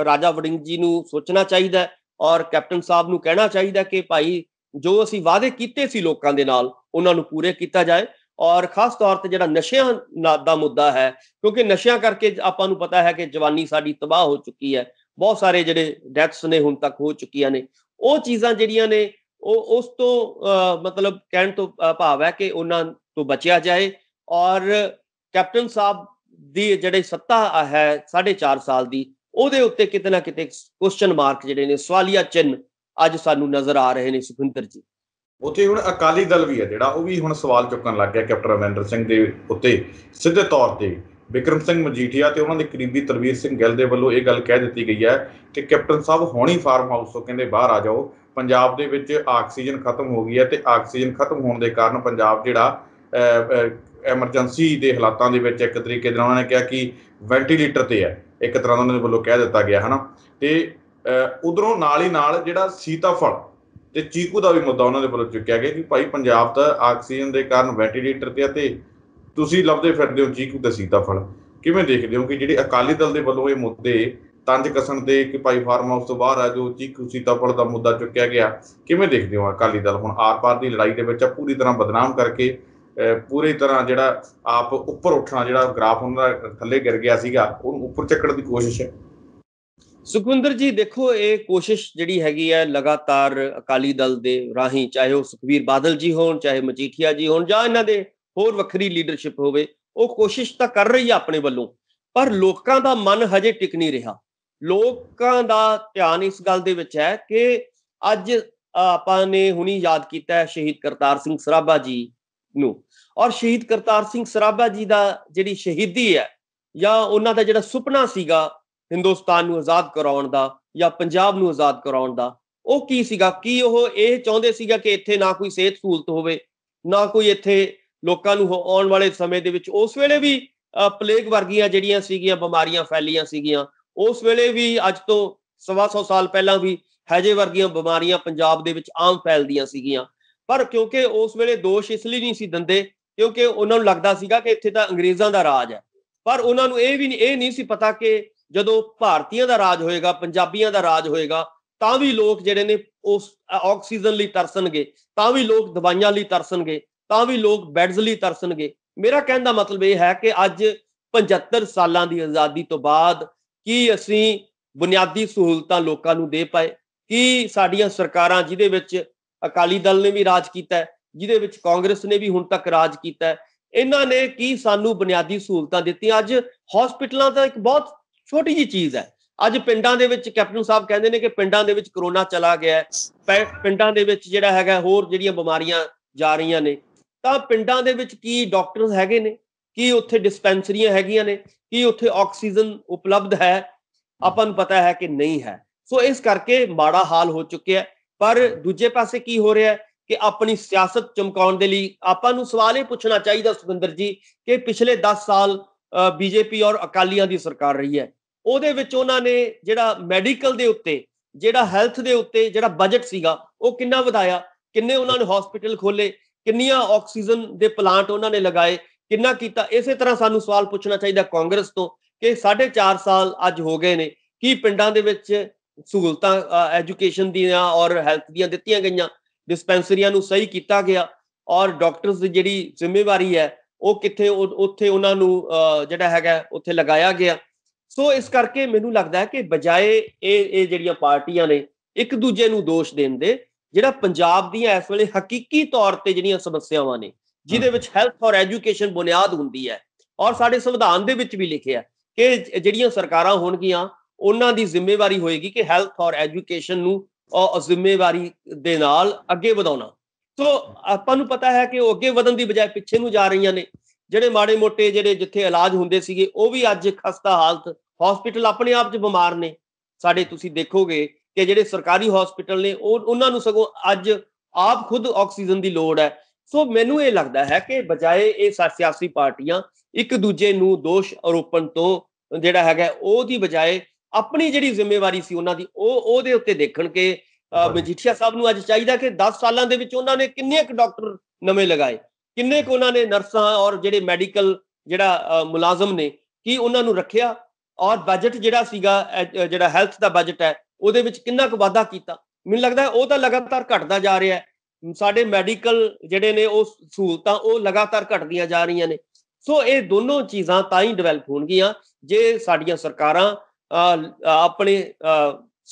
ਰਾਜਾ ਵੜਿੰਗ ਜੀ ਨੂੰ ਸੋਚਣਾ ਚਾਹੀਦਾ ਔਰ ਕੈਪਟਨ ਸਾਹਿਬ ਨੂੰ ਕਹਿਣਾ ਚਾਹੀਦਾ ਕਿ ਭਾਈ ਜੋ ਅਸੀਂ ਵਾਅਦੇ ਕੀਤੇ ਸੀ ਲੋਕਾਂ ਦੇ ਨਾਲ ਉਹਨਾਂ ਨੂੰ ਪੂਰੇ ਕੀਤਾ ਜਾਏ ਔਰ ਖਾਸ ਤੌਰ ਤੇ ਜਿਹੜਾ ਨਸ਼ਿਆਂ ਦਾ ਮੁੱਦਾ ਹੈ ਕਿਉਂਕਿ ਨਸ਼ਿਆਂ ਕਰਕੇ ਆਪਾਂ ਨੂੰ ਪਤਾ ਹੈ ਕਿ ਜਵਾਨੀ ਸਾਡੀ ਤਬਾਹ ਹੋ ਚੁੱਕੀ ਹੈ ਬਹੁਤ ਸਾਰੇ ਜਿਹੜੇ ਡੈਥਸ ਨੇ ਹੁਣ ਤੱਕ ਹੋ ਚੁੱਕੀਆਂ ਨੇ ਉਹ ਚੀਜ਼ਾਂ ਜਿਹੜੀਆਂ ਨੇ ਉਹ ਉਸ ਤੋਂ ਮਤਲਬ ਕਹਿਣ ਤੋਂ ਭਾਵ ਹੈ ਕਿ ਉਹਨਾਂ ਤੋਂ ਬਚਿਆ ਜਾਏ ਔਰ ਕੈਪਟਨ ਸਾਹਿਬ ਦੀ ਜਿਹੜੇ ਸੱਤਾ ਹੈ 4.5 ਸਾਲ ਦੀ ਉਹਦੇ ਉੱਤੇ ਕਿਤੇ ਨਾ ਕਿਤੇ ਕੁਐਸਚਨ ਮਾਰਕ ਜਿਹੜੇ ਨੇ ਸਵਾਲੀਆ ਚਿੰਨ ਅੱਜ ਸਾਨੂੰ ਨਜ਼ਰ ਆ ਰਹੇ ਨੇ ਸੁਖਿੰਦਰ ਜੀ ਉੱਥੇ ਹੁਣ ਅਕਾਲੀ ਦਲ ਵੀ ਹੈ ਜਿਹੜਾ ਉਹ ਵੀ ਹੁਣ ਸਵਾਲ ਚੁੱਕਣ ਲੱਗ ਗਿਆ ਕੈਪਟਨ ਅਮਰਿੰਦਰ ਸਿੰਘ ਦੇ ਉੱਤੇ ਸਿੱਧੇ ਤੌਰ ਤੇ ਵਿਕਰਮ ਸਿੰਘ ਮਜੀਠੀਆ ਤੇ ਉਹਨਾਂ ਦੇ ਕਰੀਬੀ ਤਰਵੀਰ ਸਿੰਘ ਗਿੱਲ ਦੇ ਵੱਲੋਂ ਇਹ ਗੱਲ ਕਹਿ ਦਿੱਤੀ ਗਈ ਹੈ ਕਿ ਕੈਪਟਨ ਸਾਹਿਬ ਹੋਣੀ ਫਾਰਮ ਹਾਊਸ ਤੋਂ ਕਹਿੰਦੇ ਬਾਹਰ ਆ ਜਾਓ ਪੰਜਾਬ ਦੇ ਵਿੱਚ ਆਕਸੀਜਨ ਖਤਮ ਹੋ ਗਈ ਹੈ ਤੇ ਆਕਸੀਜਨ ਖਤਮ ਹੋਣ ਦੇ ਕਾਰਨ ਪੰਜਾਬ ਜਿਹੜਾ ਐਮਰਜੈਂਸੀ ਦੇ ਹਾਲਾਤਾਂ ਦੇ ਵਿੱਚ ਇੱਕ ਤਰੀਕੇ ਦੇ ਨਾਲ ਉਹਨਾਂ ਨੇ ਕਿਹਾ ਕਿ ਵੈਂਟੀਲੇਟਰ ਤੇ ਹੈ ਇੱਕ ਤਰ੍ਹਾਂ ਦਾ ਉਹਨਾਂ ਦੇ ਵੱਲੋਂ ਕਹਿ ਦਿੱਤਾ ਗਿਆ ਹਨਾ ਤੇ ਉਧਰੋਂ ਨਾਲ ਹੀ ਨਾਲ ਜਿਹੜਾ ਸੀਤਾਫਲ ਤੇ ਚੀਕੂ ਦਾ ਵੀ ਮੁੱਦਾ ਉਹਨਾਂ ਦੇ ਵੱਲੋਂ ਚੁੱਕਿਆ ਗਿਆ ਕਿ ਭਾਈ ਪੰਜਾਬ ਤਾਂ ਆਕਸੀਜਨ ਦੇ ਕਾਰਨ ਵੈਂਟੀਲੇਟਰ ਤੇ ਅਤੇ ਤੁਸੀਂ ਲੱਭਦੇ ਫਿਰਦੇ ਹੋ ਚੀਕੂ ਦਾ ਫਲ ਕਿਵੇਂ ਦੇਖਦੇ ਹੋ ਕਿ ਜਿਹੜੇ ਅਕਾਲੀ ਦਲ ਦੇ ਵੱਲੋਂ ਇਹ ਮੁੱਦੇ ਤੰਜ ਕਸਣ ਦੇ ਕਿ ਭਾਈ ਫਾਰਮ ਹਾਊਸ ਤੋਂ ਬਾਹਰ ਆ ਜੋ ਚੀਕੂ ਫਲ ਦਾ ਮੁੱਦਾ ਚੁੱਕਿਆ ਗਿਆ ਕਿਵੇਂ ਦੇਖਦੇ ਹੋ ਅਕਾਲੀ ਦਲ ਹੁਣ ਆਰ-ਪਾਰ ਦੀ ਲੜਾਈ ਦੇ ਵਿੱਚ ਪੂਰੀ ਤਰ੍ਹਾਂ ਬਦਨਾਮ ਕਰਕੇ ਪੂਰੀ ਤਰ੍ਹਾਂ ਜਿਹੜਾ ਆਪ ਉੱਪਰ ਉੱਠਣਾ ਜਿਹੜਾ ਗ੍ਰਾਫ ਉਹਨਾਂ ਦਾ ਥੱਲੇ ਗਿਰ ਗਿਆ ਸੀਗਾ ਉਹਨੂੰ ਉੱਪਰ ਚੱਕਣ ਦੀ ਕੋਸ਼ਿਸ਼ ਹੈ ਸੁਖਵਿੰਦਰ ਜੀ ਦੇਖੋ ਇਹ ਕੋਸ਼ਿਸ਼ ਜਿਹੜੀ ਹੈਗੀ ਹੈ ਲਗਾਤਾਰ ਅਕਾਲੀ ਦਲ ਦੇ ਰਾਹੀਂ ਚਾਹੇ ਉਹ ਸੁਖਵੀਰ ਬਾਦਲ ਜੀ ਹੋਣ ਚਾਹੇ ਮਜੀਠੀਆ ਜੀ ਹੋਣ ਜਾਂ ਇਹਨਾਂ ਦੇ ਹੋਰ ਵੱਖਰੀ ਲੀਡਰਸ਼ਿਪ ਹੋਵੇ ਉਹ ਕੋਸ਼ਿਸ਼ ਤਾਂ ਕਰ ਰਹੀ ਆ ਆਪਣੇ ਵੱਲੋਂ ਪਰ ਲੋਕਾਂ ਦਾ ਮਨ ਹਜੇ ਟਿਕ ਨਹੀਂ ਰਿਹਾ ਲੋਕਾਂ ਦਾ ਧਿਆਨ ਇਸ ਗੱਲ ਦੇ ਵਿੱਚ ਹੈ ਕਿ ਅੱਜ ਆਪਾਂ ਨੇ ਹੁਣੀ ਯਾਦ ਕੀਤਾ ਸ਼ਹੀਦ ਕਰਤਾਰ ਸਿੰਘ ਸਰਾਭਾ ਜੀ ਨੂੰ ਔਰ ਸ਼ਹੀਦ ਕਰਤਾਰ ਸਿੰਘ ਸਰਾਭਾ ਜੀ ਦਾ ਜਿਹੜੀ ਸ਼ਹੀਦੀ ਹੈ ਜਾਂ ਉਹਨਾਂ ਦਾ ਜਿਹੜਾ ਸੁਪਨਾ ਸੀਗਾ ਹਿੰਦੁਸਤਾਨ ਨੂੰ ਆਜ਼ਾਦ ਕਰਾਉਣ ਦਾ ਜਾਂ ਪੰਜਾਬ ਨੂੰ ਆਜ਼ਾਦ ਕਰਾਉਣ ਦਾ ਉਹ ਕੀ ਸੀਗਾ ਕੀ ਉਹ ਇਹ ਚਾਹੁੰਦੇ ਸੀਗਾ ਕਿ ਇੱਥੇ ਨਾ ਕੋਈ ਸਿਹਤ ਸਹੂਲਤ ਹੋਵੇ ਨਾ ਕੋਈ ਇੱਥੇ ਲੋਕਾਂ ਨੂੰ ਆਉਣ ਵਾਲੇ ਸਮੇਂ ਦੇ ਵਿੱਚ ਉਸ ਵੇਲੇ ਵੀ ਪਲੇਗ ਵਰਗੀਆਂ ਜਿਹੜੀਆਂ ਸੀਗੀਆਂ ਬਿਮਾਰੀਆਂ ਫੈਲੀਆਂ ਸੀਗੀਆਂ ਉਸ ਵੇਲੇ ਵੀ ਅੱਜ ਤੋਂ 150 ਸਾਲ ਪਹਿਲਾਂ ਵੀ ਹੈਜੇ ਵਰਗੀਆਂ ਬਿਮਾਰੀਆਂ ਪੰਜਾਬ ਦੇ ਵਿੱਚ ਆਮ ਫੈਲਦੀਆਂ ਸੀਗੀਆਂ ਪਰ ਕਿਉਂਕਿ ਉਸ ਵੇਲੇ ਦੋਸ਼ ਇਸ ਲਈ ਨਹੀਂ ਸੀ ਦਿੰਦੇ ਕਿਉਂਕਿ ਉਹਨਾਂ ਨੂੰ ਲੱਗਦਾ ਸੀਗਾ ਕਿ ਇੱਥੇ ਤਾਂ ਅੰਗਰੇਜ਼ਾਂ ਦਾ ਰਾਜ ਹੈ ਪਰ ਉਹਨਾਂ ਨੂੰ ਇਹ ਵੀ ਇਹ ਨਹੀਂ ਸੀ ਪਤਾ ਕਿ ਜਦੋਂ ਭਾਰਤੀਆਂ ਦਾ ਰਾਜ ਹੋਏਗਾ ਪੰਜਾਬੀਆਂ ਦਾ ਰਾਜ ਹੋਏਗਾ ਤਾਂ ਵੀ ਲੋਕ ਜਿਹੜੇ ਨੇ ਉਸ ਆਕਸੀਜਨ ਲਈ ਤਰਸਣਗੇ ਤਾਂ ਵੀ ਲੋਕ ਦਵਾਈਆਂ ਲਈ ਤਰਸਣਗੇ ਤਾਂ ਵੀ ਲੋਕ ਬੈਡਸ ਲਈ ਤਰਸਣਗੇ ਮੇਰਾ ਕਹਿਣ ਦਾ ਮਤਲਬ ਇਹ ਹੈ ਕਿ ਅੱਜ 75 ਸਾਲਾਂ ਦੀ ਆਜ਼ਾਦੀ ਤੋਂ ਬਾਅਦ ਕੀ ਅਸੀਂ ਬੁਨਿਆਦੀ ਸਹੂਲਤਾਂ ਲੋਕਾਂ ਨੂੰ ਦੇ ਪਾਏ ਕੀ ਸਾਡੀਆਂ ਸਰਕਾਰਾਂ ਜਿਹਦੇ ਵਿੱਚ ਅਕਾਲੀ ਦਲ ਨੇ ਵੀ ਰਾਜ ਕੀਤਾ ਜਿਹਦੇ ਵਿੱਚ ਕਾਂਗਰਸ ਨੇ ਵੀ ਹੁਣ ਤੱਕ ਰਾਜ ਕੀਤਾ ਇਹਨਾਂ ਨੇ ਕੀ ਸਾਨੂੰ ਬੁਨਿਆਦੀ ਸਹੂਲਤਾਂ ਦਿੱਤੀਆਂ ਅੱਜ ਹਸਪੀਟਲਾਂ ਦਾ ਇੱਕ ਬਹੁਤ ਛੋਟੀ ਜੀ ਚੀਜ਼ ਹੈ ਅੱਜ ਪਿੰਡਾਂ ਦੇ ਵਿੱਚ ਕੈਪਟਨ ਸਾਹਿਬ ਕਹਿੰਦੇ ਨੇ ਕਿ ਪਿੰਡਾਂ ਦੇ ਵਿੱਚ ਕਰੋਨਾ ਚਲਾ ਗਿਆ ਪਿੰਡਾਂ ਦੇ ਵਿੱਚ ਜਿਹੜਾ ਹੈਗਾ ਹੋਰ ਜਿਹੜੀਆਂ ਬਿਮਾਰੀਆਂ ਜਾ ਰਹੀਆਂ ਨੇ ਤਾਂ ਪਿੰਡਾਂ ਦੇ ਵਿੱਚ ਕੀ ਡਾਕਟਰਸ ਹੈਗੇ ਨੇ ਕੀ ਉੱਥੇ ਡਿਸਪੈਂਸਰੀਆਂ ਹੈਗੀਆਂ ਨੇ ਕੀ ਉੱਥੇ ਆਕਸੀਜਨ ਉਪਲਬਧ ਹੈ ਆਪਾਂ ਨੂੰ ਪਤਾ ਹੈ ਕਿ ਨਹੀਂ ਹੈ ਸੋ ਇਸ ਕਰਕੇ ਮਾੜਾ ਹਾਲ ਹੋ ਚੁੱਕਿਆ ਪਰ ਦੂਜੇ ਪਾਸੇ ਕੀ ਹੋ ਰਿਹਾ ਹੈ ਕਿ ਆਪਣੀ ਸਿਆਸਤ ਚਮਕਾਉਣ ਦੇ ਲਈ ਆਪਾਂ ਨੂੰ ਸਵਾਲ ਇਹ ਪੁੱਛਣਾ ਚਾਹੀਦਾ ਸੁਖਿੰਦਰ ਜੀ ਕਿ ਪਿਛਲੇ 10 ਸਾਲ ਬੀਜੇਪੀ ਔਰ ਅਕਾਲੀਆਂ ਦੀ ਸਰਕਾਰ ਰਹੀ ਹੈ ਉਹਦੇ ਵਿੱਚ ਉਹਨਾਂ ਨੇ ਜਿਹੜਾ ਮੈਡੀਕਲ ਦੇ ਉੱਤੇ ਜਿਹੜਾ ਹੈਲਥ ਦੇ ਉੱਤੇ ਜਿਹੜਾ ਬਜਟ ਸੀਗਾ ਉਹ ਕਿੰਨਾ ਵਧਾਇਆ ਕਿੰਨੇ ਉਹਨਾਂ ਨੇ ਹਸਪੀਟਲ ਖੋਲੇ ਕਿੰਨੀਆਂ ਆਕਸੀਜਨ ਦੇ ਪਲਾਂਟ ਉਹਨਾਂ ਨੇ ਲਗਾਏ ਕਿੰਨਾ ਕੀਤਾ ਇਸੇ ਤਰ੍ਹਾਂ ਸਾਨੂੰ ਸਵਾਲ ਪੁੱਛਣਾ ਚਾਹੀਦਾ ਕਾਂਗਰਸ ਤੋਂ ਕਿ ਸਾਢੇ 4 ਸਾਲ ਅੱਜ ਹੋ ਗਏ ਨੇ ਕੀ ਪਿੰਡਾਂ ਦੇ ਵਿੱਚ ਸਹੂਲਤਾਂ ਐਜੂਕੇਸ਼ਨ ਦੀਆਂ ਔਰ ਹੈਲਥ ਦੀਆਂ ਦਿੱਤੀਆਂ ਗਈਆਂ ਡਿਸਪੈਂਸਰੀਆਂ ਨੂੰ ਸਹੀ ਕੀਤਾ ਗਿਆ ਔਰ ਡਾਕਟਰਸ ਦੀ ਜਿਹੜੀ ਜ਼ਿੰਮੇਵਾਰੀ ਹੈ ਉਹ ਕਿੱਥੇ ਉੱਥੇ ਉਹਨਾਂ ਨੂੰ ਜਿਹੜਾ ਹੈਗਾ ਉੱਥੇ ਲਗਾਇਆ ਗਿਆ ਸੋ ਇਸ ਕਰਕੇ ਮੈਨੂੰ ਲੱਗਦਾ ਹੈ ਕਿ ਬਜਾਏ ਇਹ ਇਹ ਜਿਹੜੀਆਂ ਪਾਰਟੀਆਂ ਨੇ ਇੱਕ ਦੂਜੇ ਨੂੰ ਦੋਸ਼ ਦੇਣ ਦੇ ਜਿਹੜਾ ਪੰਜਾਬ ਦੀਆਂ ਇਸ ਵੇਲੇ ਹਕੀਕੀ ਤੌਰ ਤੇ ਜਿਹੜੀਆਂ ਸਮੱਸਿਆਵਾਂ ਨੇ ਜਿਹਦੇ ਵਿੱਚ ਹੈਲਥ ਔਰ ਐਜੂਕੇਸ਼ਨ ਬੁਨਿਆਦ ਹੁੰਦੀ ਹੈ ਔਰ ਸਾਡੇ ਸੰਵਿਧਾਨ ਦੇ ਵਿੱਚ ਵੀ ਲਿਖਿਆ ਕਿ ਜਿਹੜੀਆਂ ਸਰਕਾਰਾਂ ਹੋਣਗੀਆਂ ਉਹਨਾਂ ਦੀ ਜ਼ਿੰਮੇਵਾਰੀ ਹੋਏਗੀ ਕਿ ਹੈਲਥ ਔਰ ਐਜੂਕੇਸ਼ਨ ਨੂੰ ਔਰ ਜ਼ਿੰਮੇਵਾਰੀ ਦੇ ਨਾਲ ਅੱਗੇ ਵਧਾਉਣਾ ਸੋ ਆਪਾਂ ਨੂੰ ਪਤਾ ਹੈ ਕਿ ਉਹ ਅੱਗੇ ਵਧਣ ਦੀ ਬਜਾਏ ਪਿੱਛੇ ਨੂੰ ਜਾ ਰਹੀਆਂ ਨੇ ਜਿਹੜੇ ਮਾੜੇ ਮੋਟੇ ਜਿਹੜੇ ਜਿੱਥੇ ਇਲਾਜ ਹੁੰਦੇ ਸੀਗੇ ਉਹ ਵੀ ਅੱਜ ਖਸਤਾ ਹਾਲਤ ਹਸਪੀਟਲ ਆਪਣੇ ਆਪ 'ਚ ਬਿਮਾਰ ਨੇ ਸਾਡੇ ਤੁਸੀਂ ਦੇਖੋਗੇ ਕਿ ਜਿਹੜੇ ਸਰਕਾਰੀ ਹਸਪੀਟਲ ਨੇ ਉਹ ਉਹਨਾਂ ਨੂੰ ਸਗੋਂ ਅੱਜ ਆਪ ਖੁਦ ਆਕਸੀਜਨ ਦੀ ਲੋੜ ਹੈ ਸੋ ਮੈਨੂੰ ਇਹ ਲੱਗਦਾ ਹੈ ਕਿ ਬਜਾਏ ਇਹ ਸਿਆਸੀ ਪਾਰਟੀਆਂ ਇੱਕ ਦੂਜੇ ਨੂੰ ਦੋਸ਼ ਆਰੋਪਣ ਤੋਂ ਜਿਹੜਾ ਹੈਗਾ ਉਹਦੀ ਬਜਾਏ ਆਪਣੀ ਜਿਹੜੀ ਜ਼ਿੰਮੇਵਾਰੀ ਸੀ ਉਹਨਾਂ ਦੀ ਉਹ ਉਹਦੇ ਉੱਤੇ ਦੇਖਣ ਕਿ ਮਜੀਠੀਆ ਸਾਹਿਬ ਨੂੰ ਅੱਜ ਚਾਹੀਦਾ ਕਿ 10 ਸਾਲਾਂ ਦੇ ਵਿੱਚ ਉਹਨਾਂ ਨੇ ਕਿੰਨੇ ਕੁ ਡਾਕਟਰ ਨਵੇਂ ਲਗਾਏ ਕਿੰਨੇ ਕੁ ਉਹਨਾਂ ਨੇ ਨਰਸਾਂ ਔਰ ਜਿਹੜੇ ਮੈਡੀਕਲ ਜਿਹੜਾ ਮੁਲਾਜ਼ਮ ਨੇ ਕੀ ਉਹਨਾਂ ਨੂੰ ਰੱਖਿਆ ਔਰ ਬਜਟ ਜਿਹੜਾ ਸੀਗਾ ਜਿਹੜਾ ਹੈਲਥ ਦਾ ਬਜਟ ਹੈ ਉਹਦੇ ਵਿੱਚ ਕਿੰਨਾ ਕੁ ਵਾਧਾ ਕੀਤਾ ਮੈਨੂੰ ਲੱਗਦਾ ਉਹ ਤਾਂ ਲਗਾਤਾਰ ਘਟਦਾ ਜਾ ਰਿਹਾ ਹੈ ਸਾਡੇ ਮੈਡੀਕਲ ਜਿਹੜੇ ਨੇ ਉਹ ਸਹੂਲਤਾਂ ਉਹ ਲਗਾਤਾਰ ਘਟਦੀਆਂ ਜਾ ਰਹੀਆਂ ਨੇ ਸੋ ਇਹ ਦੋਨੋਂ ਚੀਜ਼ਾਂ ਤਾਂ ਹੀ ਡਿਵੈਲਪ ਹੋਣਗੀਆਂ ਜੇ ਸਾਡੀਆਂ ਸਰਕਾਰਾਂ ਆਪਣੇ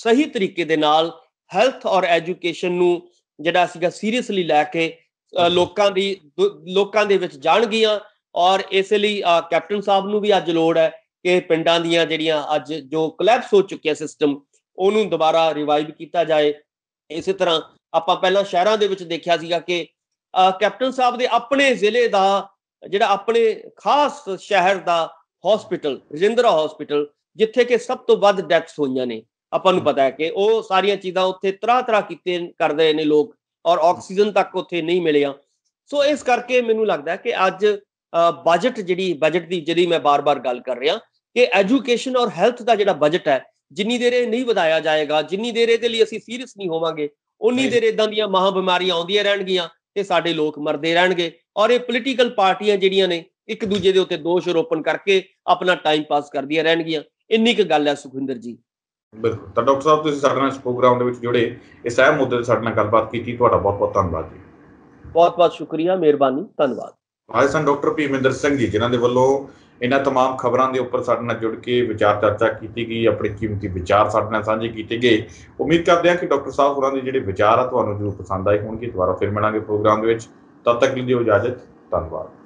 ਸਹੀ ਤਰੀਕੇ ਦੇ ਨਾਲ ਹੈਲਥ ਔਰ ਐਜੂਕੇਸ਼ਨ ਨੂੰ ਜਿਹੜਾ ਸੀਗਾ ਸੀਰੀਅਸਲੀ ਲੈ ਕੇ ਲੋਕਾਂ ਦੀ ਲੋਕਾਂ ਦੇ ਵਿੱਚ ਜਾਣਗੀਆਂ ਔਰ ਇਸ ਲਈ ਕੈਪਟਨ ਸਾਹਿਬ ਨੂੰ ਵੀ ਅੱਜ ਲੋੜ ਹੈ ਕਿ ਪਿੰਡਾਂ ਦੀਆਂ ਜਿਹੜੀਆਂ ਅੱਜ ਜੋ ਕਲੈਪਸ ਹੋ ਚੁੱਕਿਆ ਸਿਸਟਮ ਉਹਨੂੰ ਦੁਬਾਰਾ ਰਿਵਾਈਵ ਕੀਤਾ ਜਾਏ ਇਸੇ ਤਰ੍ਹਾਂ ਆਪਾਂ ਪਹਿਲਾਂ ਸ਼ਹਿਰਾਂ ਦੇ ਵਿੱਚ ਦੇਖਿਆ ਸੀਗਾ ਕਿ ਕੈਪਟਨ ਸਾਹਿਬ ਦੇ ਆਪਣੇ ਜ਼ਿਲ੍ਹੇ ਦਾ ਜਿਹੜਾ ਆਪਣੇ ਖਾਸ ਸ਼ਹਿਰ ਦਾ ਹਸਪੀਟਲ ਰਜਿੰਦਰਾ ਹਸਪੀਟਲ ਜਿੱਥੇ ਕਿ ਸਭ ਤੋਂ ਵੱਧ ਡੈਥਸ ਹੋਈਆਂ ਨੇ ਆਪਾਂ ਨੂੰ ਪਤਾ ਹੈ ਕਿ ਉਹ ਸਾਰੀਆਂ ਚੀਜ਼ਾਂ ਉੱਥੇ ਤਰ੍ਹਾਂ ਤਰ੍ਹਾਂ ਕੀਤੇ ਕਰਦੇ ਨੇ ਲੋਕ ਔਰ ਆਕਸੀਜਨ ਤੱਕ ਉੱਥੇ ਨਹੀਂ ਮਿਲਿਆ ਸੋ ਇਸ ਕਰਕੇ ਮੈਨੂੰ ਲੱਗਦਾ ਕਿ ਅੱਜ ਬਜਟ ਜਿਹੜੀ ਬਜਟ ਦੀ ਜਿਹੜੀ ਮੈਂ ਬਾਰ-ਬਾਰ ਗੱਲ ਕਰ ਰਿਹਾ ਕਿ ਐਜੂਕੇਸ਼ਨ ਔਰ ਹੈਲਥ ਦਾ ਜਿਹੜਾ ਬਜਟ ਹੈ ਜਿੰਨੀ ਦੇਰ ਇਹ ਨਹੀਂ ਵਧਾਇਆ ਜਾਏਗਾ ਜਿੰਨੀ ਦੇਰ ਇਹਦੇ ਲਈ ਅਸੀਂ ਸੀਰੀਅਸ ਨਹੀਂ ਹੋਵਾਂਗੇ ਉਨੀ ਦੇਰ ਇਦਾਂ ਦੀਆਂ ਮਹਾ ਬਿਮਾਰੀਆਂ ਆਉਂਦੀਆਂ ਰਹਿਣਗੀਆਂ ਤੇ ਸਾਡੇ ਲੋਕ ਮਰਦੇ ਰਹਿਣਗੇ ਔਰ ਇਹ ਪੋਲੀਟੀਕਲ ਪਾਰਟੀਆਂ ਜਿਹੜੀਆਂ ਨੇ ਇੱਕ ਦੂਜੇ ਦੇ ਉੱਤੇ ਦੋਸ਼ ਰੋਪਣ ਕਰਕੇ ਆਪਣਾ ਟਾਈਮ ਪਾਸ ਕਰਦੀਆਂ ਰਹਿਣਗੀਆਂ ਇੰਨੀ ਕੁ ਗੱਲ ਹੈ ਸੁਖਿੰਦਰ ਜੀ ਬਿਲਕੁਲ ਤਾਂ ਡਾਕਟਰ ਸਾਹਿਬ ਤੁਸੀਂ ਸਾਡੇ ਨਾਲ ਇਸ ਪ੍ਰੋਗਰਾਮ ਦੇ ਵਿੱਚ ਜੁੜੇ ਇਸ ਅਹਿਮ ਮੁੱਦੇ ਤੇ ਸਾਡੇ ਨਾਲ ਗੱਲਬਾਤ ਕੀਤੀ ਤੁਹਾਡਾ ਬਹੁਤ-ਬਹੁਤ ਧੰਨਵਾਦ ਜੀ ਬਹੁਤ-ਬਹੁਤ ਸ਼ੁਕਰੀਆ ਮਿਹਰਬਾਨੀ ਧੰਨਵਾਦ ਆਏ ਸਨ ਡਾਕਟਰ ਭੀਮਿੰਦਰ ਸਿੰਘ ਜੀ ਜਿਨ੍ਹਾਂ ਦੇ ਵੱਲੋਂ ਇਹਨਾਂ तमाम ਖਬਰਾਂ ਦੇ ਉੱਪਰ ਸਾਡੇ ਨਾਲ ਜੁੜ ਕੇ ਵਿਚਾਰ ਚਰਚਾ ਕੀਤੀ ਗਈ ਆਪਣੇ ਕੀਮਤੀ ਵਿਚਾਰ ਸਾਡੇ ਨਾਲ ਸਾਂਝੇ ਕੀਤੇ ਗਏ ਉਮੀਦ ਕਰਦੇ ਹਾਂ ਕਿ ਡਾਕਟਰ ਸਾਹਿਬ ਹੋਰਾਂ ਦੇ ਜਿਹੜੇ ਵਿਚਾਰ ਆ ਤੁਹਾਨੂੰ ਜ਼ਰੂਰ ਪਸੰਦ ਆਏ ਹੋਣਗੇ ਦੁਬਾਰਾ ਫਿਰ ਮਿਲਾਂਗੇ ਪ੍ਰੋਗਰਾਮ ਦੇ ਵਿੱਚ ਤਦ ਤੱਕ ਲਈ ਦਿਓ ਇਜਾਜ਼ਤ ਧੰਨਵਾਦ